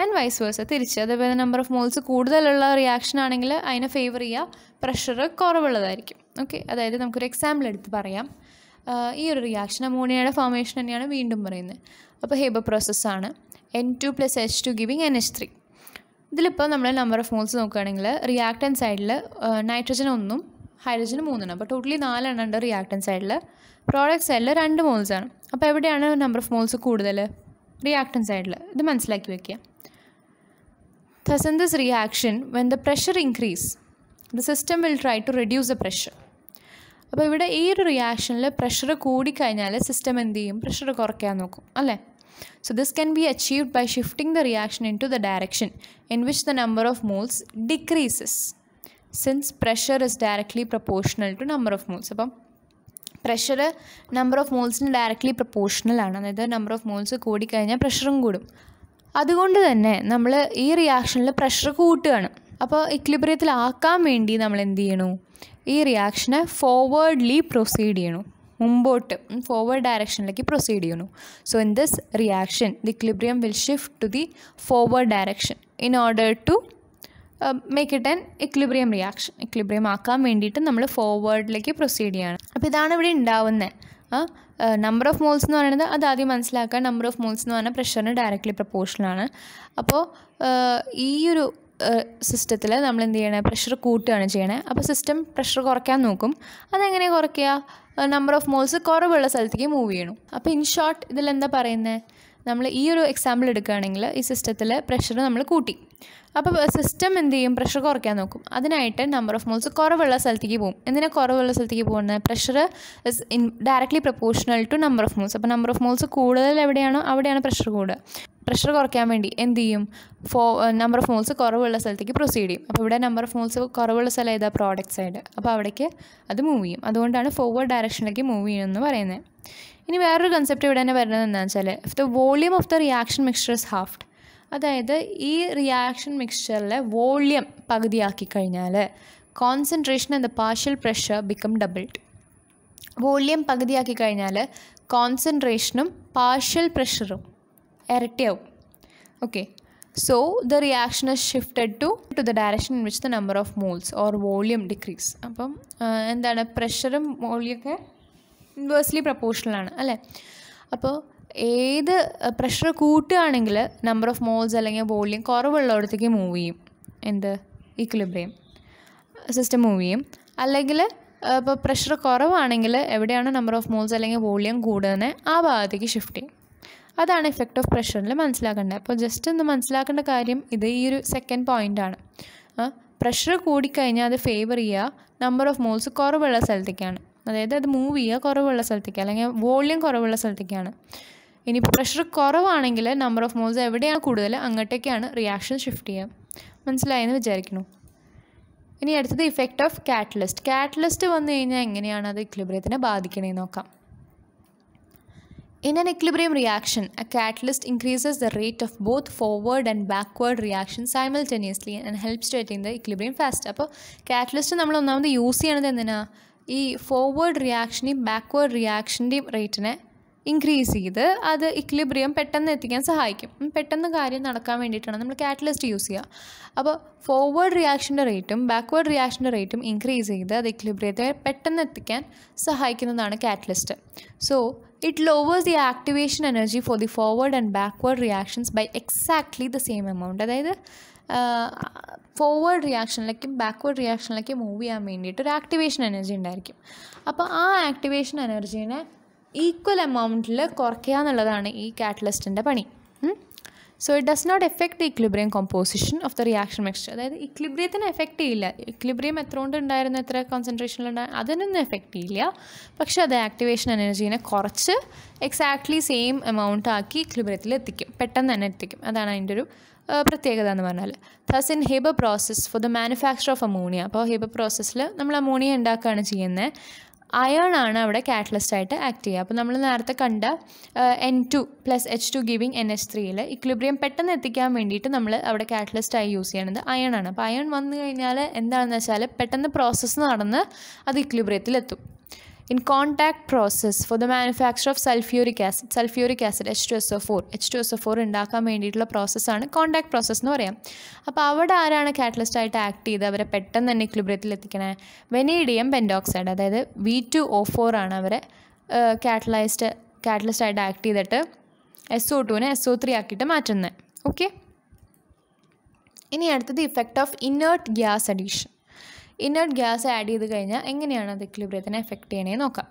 ആൻഡ് വൈസ് വേഴ്സ് തിരിച്ച് അതേപോലെ നമ്പർ ഓഫ് മോൾസ് കൂടുതലുള്ള റിയാക്ഷൻ ആണെങ്കിൽ അതിനെ ഫേവർ ചെയ്യുക പ്രഷർ കുറവുള്ളതായിരിക്കും ഓക്കെ അതായത് നമുക്കൊരു എക്സാമ്പിൾ എടുത്ത് പറയാം ഈ ഒരു റിയാക്ഷൻ അമോണിയയുടെ ഫോർമേഷൻ തന്നെയാണ് വീണ്ടും പറയുന്നത് അപ്പോൾ ഹേബർ പ്രോസസ്സാണ് N two plus H two giving N H three ഇതിലിപ്പോൾ നമ്മൾ നമ്പർ ഓഫ് മോൾസ് നോക്കുകയാണെങ്കിൽ റിയാക്ടൻ സൈഡിൽ നൈട്രജൻ ഒന്നും ഹൈഡ്രജൻ മൂന്നെണ്ണം അപ്പോൾ ടോട്ടലി നാലെണ്ണം ഉണ്ട് റിയാക്ടൻ സൈഡിൽ പ്രോഡക്റ്റ് സൈഡിൽ രണ്ട് മോൾസാണ് അപ്പോൾ എവിടെയാണ് നമ്പർ ഓഫ് മോൾസ് കൂടുതൽ റിയാക്ടൻ സൈഡിൽ ഇത് മനസ്സിലാക്കി വയ്ക്കുക Thus, in this reaction, when the pressure increase, the system will try to reduce the pressure. അപ്പോൾ ഇവിടെ ഈ ഒരു റിയാക്ഷനിൽ പ്രഷർ കൂടിക്കഴിഞ്ഞാൽ സിസ്റ്റം എന്ത് ചെയ്യും പ്രഷർ കുറയ്ക്കാൻ നോക്കും അല്ലേ So this can be achieved by shifting the reaction into the direction in which the number of moles decreases since pressure is directly proportional to number of moles. അപ്പം pressure number of മോൾസിന് directly പ്രപ്പോർഷണലാണ് അതായത് number of moles കൂടിക്കഴിഞ്ഞാൽ പ്രഷറും കൂടും അതുകൊണ്ട് തന്നെ നമ്മൾ ഈ റിയാക്ഷനിൽ പ്രഷർ കൂട്ടുകയാണ് അപ്പോൾ ഇക്ലിബ്രിയത്തിലാക്കാൻ വേണ്ടി നമ്മൾ എന്ത് ചെയ്യണു ഈ റിയാക്ഷനെ ഫോർവേഡ്ലി പ്രൊസീഡ് ചെയ്യണു മുമ്പോട്ട് ഫോർവേഡ് ഡയറക്ഷനിലേക്ക് പ്രൊസീഡ് ചെയ്യണു so in this reaction the equilibrium will shift to the forward direction in order to make it an equilibrium reaction equilibrium ആക്കാൻ വേണ്ടിയിട്ട് നമ്മൾ ഫോർവേഡിലേക്ക് പ്രൊസീഡ് ചെയ്യണം അപ്പോൾ ഇതാണ് ഇവിടെ ഉണ്ടാവുന്നത് നമ്പർ ഓഫ് മോൾസ് എന്ന് പറയുന്നത് അത് ആദ്യം മനസ്സിലാക്കുക നമ്പർ ഓഫ് മോൾസ് എന്ന് പറഞ്ഞാൽ പ്രഷറിന് ഡയറക്റ്റ്ലി പ്രപ്പോർഷനാണ് അപ്പോൾ ഈ ഒരു സിസ്റ്റത്തിൽ നമ്മൾ എന്ത് ചെയ്യണേ പ്രഷർ കൂട്ടുകയാണ് ചെയ്യണേ അപ്പോൾ സിസ്റ്റം പ്രഷർ കുറയ്ക്കാൻ നോക്കും അതെങ്ങനെ കുറയ്ക്കുക നമ്പർ ഓഫ് മോൾസ് കുറവുള്ള സ്ഥലത്തേക്ക് മൂവ് ചെയ്യണം അപ്പോൾ ഇൻ ഷോർട്ട് ഇതിലെന്താ പറയുന്നത് നമ്മൾ ഈ ഒരു എക്സാമ്പിൾ എടുക്കുകയാണെങ്കിൽ ഈ സിസ്റ്റത്തിൽ പ്രഷർ നമ്മൾ കൂട്ടി അപ്പോൾ സിസ്റ്റം എന്ത് ചെയ്യും പ്രഷർ കുറയ്ക്കാൻ നോക്കും അതിനായിട്ട് നമ്പർ ഓഫ് മോൾസ് കുറവുള്ള സ്ഥലത്തേക്ക് പോകും എന്തിനാണ് കുറവുള്ള സ്ഥലത്തേക്ക് പോകുന്നത് pressure is in directly proportional to number of moles അപ്പോൾ നമ്പർ ഓഫ് മോൾസ് കൂടുതൽ എവിടെയാണോ അവിടെയാണ് പ്രഷർ കൂടുക പ്രഷർ കുറയ്ക്കാൻ വേണ്ടി എന്ത് ചെയ്യും ഫോ നമ്പർ ഓഫ് മോൾസ് കുറവുള്ള സ്ഥലത്തേക്ക് പ്രൊസീഡ് ചെയ്യും അപ്പോൾ ഇവിടെ നമ്പർ ഓഫ് മോൾസ് കുറവുള്ള സ്ഥലം ഏതാ പ്രോഡക്റ്റ് സൈഡ് അപ്പോൾ അവിടേക്ക് അത് മൂവ് ചെയ്യും അതുകൊണ്ടാണ് ഫോർവേഡ് ഡയറക്ഷനിലേക്ക് മൂവ് ചെയ്യുമെന്ന് പറയുന്നത് ഇനി വേറൊരു കൺസെപ്റ്റ് ഇവിടെ തന്നെ വരുന്നത് എന്താണെന്ന് വെച്ചാൽ if the volume of the reaction mixture is halved അതായത് ഈ റിയാക്ഷൻ മിക്സ്ചറിലെ വോളിയം പകുതിയാക്കി കഴിഞ്ഞാൽ concentration and the partial pressure become doubled volume പകുതിയാക്കി കഴിഞ്ഞാൽ കോൺസെൻട്രേഷനും പാർഷ്യൽ പ്രഷറും ഇരട്ടിയാവും okay so the reaction is shifted to to the direction in which the number of moles or volume decrease അപ്പം എന്താണ് പ്രഷറും വോളിയൊക്കെ ഇൻവേഴ്സ്ലി പ്രപ്പോർഷണലാണ് അല്ലേ അപ്പോൾ ഏത് പ്രഷർ കൂട്ടുകയാണെങ്കിൽ നമ്പർ ഓഫ് മോൾസ് അല്ലെങ്കിൽ വോളിയം അടുത്തേക്ക് മൂവ് ചെയ്യും എന്ത് ഈക്വിലിബ്രിയം സിസ്റ്റം മൂവ് ചെയ്യും അല്ലെങ്കിൽ ഇപ്പോൾ പ്രഷർ കുറവാണെങ്കിൽ എവിടെയാണ് നമ്പർ ഓഫ് മോൾസ് അല്ലെങ്കിൽ വോളിയം കൂടുന്നത് ആ ഭാഗത്തേക്ക് ഷിഫ്റ്റ് ചെയ്യും അതാണ് എഫക്റ്റ് ഓഫ് പ്രഷറിൽ മനസ്സിലാക്കേണ്ടത് അപ്പോൾ ജസ്റ്റ് ഒന്ന് മനസ്സിലാക്കേണ്ട കാര്യം ഇത് ഈ ഒരു സെക്കൻഡ് പോയിൻ്റാണ് പ്രഷർ കൂടിക്കഴിഞ്ഞാൽ അത് ഫേവർ ചെയ്യുക നമ്പർ ഓഫ് മോൾസ് കുറവുള്ള സ്ഥലത്തേക്കാണ് അതായത് അത് മൂവ് ചെയ്യുക കുറവുള്ള സ്ഥലത്തേക്ക് അല്ലെങ്കിൽ വോള്യം കുറവുള്ള സ്ഥലത്തേക്കാണ് ഇനി പ്രഷർ കുറവാണെങ്കിൽ നമ്പർ ഓഫ് മോൾസ് എവിടെയാണ് കൂടുതൽ അങ്ങോട്ടേക്കാണ് റിയാക്ഷൻ ഷിഫ്റ്റ് ചെയ്യുക മനസ്സിലായെന്ന് വിചാരിക്കുന്നു ഇനി അടുത്തത് ഇഫക്റ്റ് ഓഫ് കാറ്റലിസ്റ്റ് കാറ്റലിസ്റ്റ് വന്നു കഴിഞ്ഞാൽ എങ്ങനെയാണ് അത് ഇക്ലിബ്രിയത്തിനെ ബാധിക്കണേ നോക്കാം in an equilibrium reaction a catalyst increases the rate of both forward and backward reaction simultaneously and helps to attain the equilibrium fast. അപ്പോൾ കാറ്റലിസ്റ്റ് നമ്മൾ ഒന്നാമത് യൂസ് ചെയ്യണത് എന്തിനാണ് ഈ ഫോർവേഡ് റിയാക്ഷനെയും ബാക്ക്വേർഡ് റിയാക്ഷൻ്റെയും റേറ്റിനെ ഇൻക്രീസ് ചെയ്ത് അത് ഇക്ലിബ്രിയം പെട്ടെന്ന് എത്തിക്കാൻ സഹായിക്കും പെട്ടെന്ന് കാര്യം നടക്കാൻ വേണ്ടിയിട്ടാണ് നമ്മൾ കാറ്റലിസ്റ്റ് യൂസ് ചെയ്യുക അപ്പോൾ ഫോർവേഡ് റിയാക്ഷൻ്റെ റേറ്റും ബാക്ക്വേർഡ് റിയാക്ഷൻ്റെ റേറ്റും ഇൻക്രീസ് ചെയ്ത് അത് ഇക്ലിബ്രിയത്തെ പെട്ടെന്ന് എത്തിക്കാൻ സഹായിക്കുന്നതാണ് catalyst so it lowers the activation energy for the forward and backward reactions by exactly the same amount അതായത് ഫോർവേഡ് റിയാക്ഷനിലേക്കും ബാക്ക്വേഡ് റിയാക്ഷനിലേക്കും മൂവ് ചെയ്യാൻ വേണ്ടിയിട്ട് ഒരു ആക്ടിവേഷൻ എനർജി ഉണ്ടായിരിക്കും അപ്പോൾ ആ ആക്ടിവേഷൻ എനർജീനെ ഈക്വൽ എമൗണ്ടിൽ കുറയ്ക്കുക എന്നുള്ളതാണ് ഈ കാറ്റലിസ്റ്റിൻ്റെ പണി so it does not effect equilibrium composition of the reaction mixture അതായത് ഇക്ലിബ്രിയത്തിന് എഫക്റ്റ് ചെയ്യില്ല ഇക്ലിബ്രിയം എത്ര കൊണ്ട് ഉണ്ടായിരുന്നു എത്ര കോൺസെൻട്രേഷനിലുണ്ടായി അതിനൊന്നും എഫക്റ്റ് ചെയ്യില്ല പക്ഷേ അത് ആക്ടിവേഷൻ എനർജീനെ കുറച്ച് എക്സാക്ട്ലി സെയിം എമൗണ്ട് ആക്കി ഇക്ലിബ്രിയത്തിൽ എത്തിക്കും പെട്ടെന്ന് തന്നെ എത്തിക്കും അതാണ് അതിൻ്റെ ഒരു പ്രത്യേകത എന്ന് പറഞ്ഞാൽ തസ് in Hiba process for the manufacture of ammonia അപ്പോൾ ഹിബ പ്രോസസ്സിൽ നമ്മൾ അമോണിയ ഉണ്ടാക്കുകയാണ് ചെയ്യുന്നത് അയേൺ ആണ് അവിടെ കാറ്റലിസ്റ്റ് ആയിട്ട് ആക്ട് ചെയ്യുക അപ്പോൾ നമ്മൾ നേരത്തെ കണ്ട N two plus H two giving N H ത്രീയിൽ ഇക്ലിബ്രിയം പെട്ടെന്ന് എത്തിക്കാൻ വേണ്ടിയിട്ട് നമ്മൾ അവിടെ കാറ്റലിസ്റ്റായി യൂസ് ചെയ്യണത് അയൺ ആണ് അപ്പോൾ അയേൺ വന്നു കഴിഞ്ഞാൽ എന്താണെന്ന് വെച്ചാൽ പെട്ടെന്ന് പ്രോസസ്സ് നടന്ന് അത് ഇക്ലിബ്രിയത്തിലെത്തും in contact process for the manufacture of sulfuric acid sulfuric acid H2SO4 H2SO4 ഉണ്ടാക്കാൻ വേണ്ടിയിട്ടുള്ള പ്രോസസ്സാണ് കോണ്ടാക്ട് പ്രോസസ്സ് എന്ന് പറയാം അപ്പോൾ അവിടെ ആരാണ് കാറ്റലിസ്റ്റ് ആയിട്ട് ആക്ട് ചെയ്ത് അവരെ പെട്ടെന്ന് തന്നെ ഇക്ലിബ്രിയത്തിൽ എത്തിക്കണേ വെനീഡിയം പെൻഡോക്സൈഡ് അതായത് വി ടു ഒ ഫോർ ആണ് അവരെ കാറ്റലൈസ്ഡ് കാറ്റലിസ്റ്റ് ആയിട്ട് ആക്ട് ചെയ്തിട്ട് എസ് ഒ ടുവിനെ എസ് ഒ ത്രീ ആക്കിയിട്ട് മാറ്റുന്നത് ഓക്കെ ഇനി അടുത്തത് effect of inert gas addition inert gas add ചെയ്ത് കഴിഞ്ഞാൽ എങ്ങനെയാണ് അത് ഇക്ലിബ്രിയത്തിനെ എഫക്റ്റ് ചെയ്യണേ നോക്കാം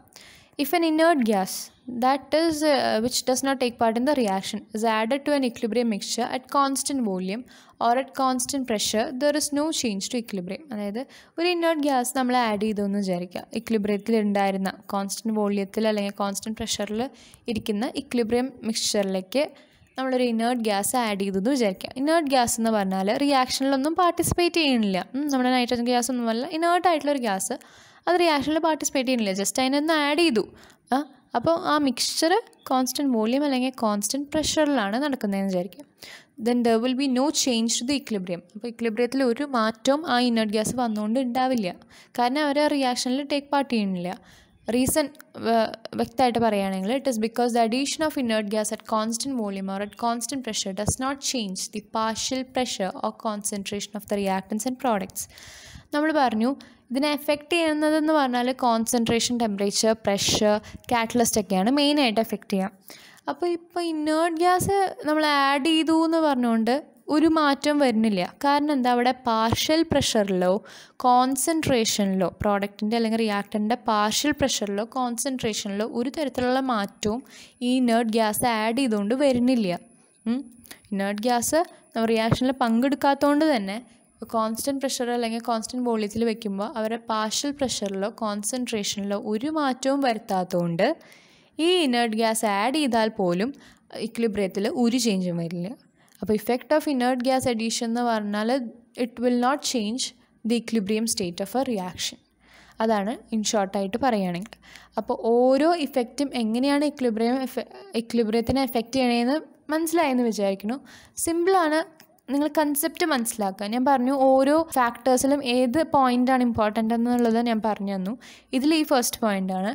if an inert gas that is which which does not take part in the reaction is added to an equilibrium mixture at constant volume or at constant pressure, there is no change to equilibrium. അതായത് ഒരു innate gas നമ്മൾ add ചെയ്തു എന്ന് വിചാരിക്കുക ഇക്ലിബ്രിയത്തിൽ ഉണ്ടായിരുന്ന constant വോള്യത്തിൽ അല്ലെങ്കിൽ constant പ്രഷറിൽ ഇരിക്കുന്ന equilibrium മിക്സ്ചറിലേക്ക് നമ്മളൊരു ഇനേർട്ട് ഗ്യാസ് ആഡ് ചെയ്തെന്ന് വിചാരിക്കാം ഇനേർട്ട് ഗ്യാസ് എന്ന് പറഞ്ഞാൽ റിയാക്ഷനിലൊന്നും പാർട്ടിസിപ്പേറ്റ് ചെയ്യണില്ല നമ്മുടെ നൈട്രജൻ ഗ്യാസ് ഒന്നും അല്ല ഇനേർട്ട് ആയിട്ടുള്ളൊരു ഗ്യാസ് അത് റിയാക്ഷനിൽ പാർട്ടിസിപ്പേറ്റ് ചെയ്യുന്നില്ല ജസ്റ്റ് അതിനൊന്ന് ആഡ് ചെയ്തു അപ്പോൾ ആ മിക്സ്ചർ കോൺസ്റ്റൻറ്റ് വോളിയം അല്ലെങ്കിൽ കോൺസ്റ്റൻറ്റ് പ്രഷറിലാണ് നടക്കുന്നതെന്ന് വിചാരിക്കാം then there will be no change to the equilibrium അപ്പോൾ ഇക്ലിബ്രിയത്തിൽ ഒരു മാറ്റവും ആ ഇനേർട്ട് ഗ്യാസ് വന്നുകൊണ്ട് ഉണ്ടാവില്ല കാരണം അവർ ആ റിയാക്ഷനിൽ ടേക്ക് പാർട്ട് ചെയ്യണില്ല റീസൺ വ്യക്തമായിട്ട് പറയുകയാണെങ്കിൽ it is because the addition of inert gas at constant volume or at constant pressure does not change the partial pressure or concentration of the reactants and products നമ്മൾ പറഞ്ഞു ഇതിനെ effect ചെയ്യുന്നതെന്ന് പറഞ്ഞാൽ concentration temperature pressure catalyst ഒക്കെയാണ് മെയിനായിട്ട് effect ചെയ്യുക അപ്പോൾ ഇപ്പോൾ ഇന്നേർട്ട് ഗ്യാസ് നമ്മൾ ആഡ് ചെയ്തു എന്ന് പറഞ്ഞുകൊണ്ട് ഒരു മാറ്റം വരുന്നില്ല കാരണം എന്താ അവിടെ പാർഷ്യൽ പ്രഷറിലോ കോൺസെൻട്രേഷനിലോ പ്രോഡക്റ്റിൻ്റെ അല്ലെങ്കിൽ റിയാക്ടറിൻ്റെ പാർഷ്യൽ പ്രഷറിലോ കോൺസെൻട്രേഷനിലോ ഒരു തരത്തിലുള്ള മാറ്റവും ഈ നേർഡ് ഗ്യാസ് ആഡ് ചെയ്തുകൊണ്ട് വരുന്നില്ല നേർഡ് ഗ്യാസ് റിയാക്ഷനിൽ പങ്കെടുക്കാത്തതുകൊണ്ട് തന്നെ കോൺസ്റ്റൻറ്റ് പ്രഷർ അല്ലെങ്കിൽ കോൺസ്റ്റൻറ്റ് വോളിയത്തിൽ വെക്കുമ്പോൾ അവരെ പാർഷ്യൽ പ്രഷറിലോ കോൺസെൻട്രേഷനിലോ ഒരു മാറ്റവും വരുത്താത്തതുകൊണ്ട് ഈ ഇനേർഡ് ഗ്യാസ് ആഡ് ചെയ്താൽ പോലും ഇക്ലിബ്രിയത്തിൽ ഒരു ചേഞ്ചും വരില്ല അപ്പോൾ effect of inert gas addition എന്ന് പറഞ്ഞാൽ it will not change the equilibrium state of a reaction അതാണ് ഇൻ ഷോർട്ടായിട്ട് പറയുകയാണെങ്കിൽ അപ്പോൾ ഓരോ ഇഫക്റ്റും എങ്ങനെയാണ് ഇക്ലിബ്രിയം ഇക്ലിബ്രിയത്തിനെ എഫക്റ്റ് ചെയ്യണേന്ന് മനസ്സിലായെന്ന് വിചാരിക്കുന്നു സിമ്പിളാണ് നിങ്ങൾ കൺസെപ്റ്റ് മനസ്സിലാക്കുക ഞാൻ പറഞ്ഞു ഓരോ ഫാക്ടേഴ്സിലും ഏത് പോയിൻ്റാണ് ഇമ്പോർട്ടൻ്റ് എന്നുള്ളത് ഞാൻ പറഞ്ഞു തന്നു ഇതിൽ ഈ ഫസ്റ്റ് പോയിൻ്റാണ്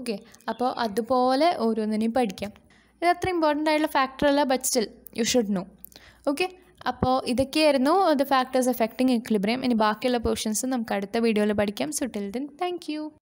ഓക്കെ അപ്പോൾ അതുപോലെ ഓരോന്നിനെയും പഠിക്കാം ഇത് അത്ര ഇമ്പോർട്ടൻ്റ് ആയിട്ടുള്ള ഫാക്ടറല്ല but still you should know okay അപ്പോൾ ഇതൊക്കെയായിരുന്നു ദ ഫാക്ടേഴ്സ് എഫക്റ്റിംഗ് എക്ലിബ്രിയം ഇനി ബാക്കിയുള്ള പോർഷൻസ് നമുക്ക് അടുത്ത വീഡിയോയിൽ പഠിക്കാം സുട്ടിൽ ദിൻ ദെൻ താങ്ക്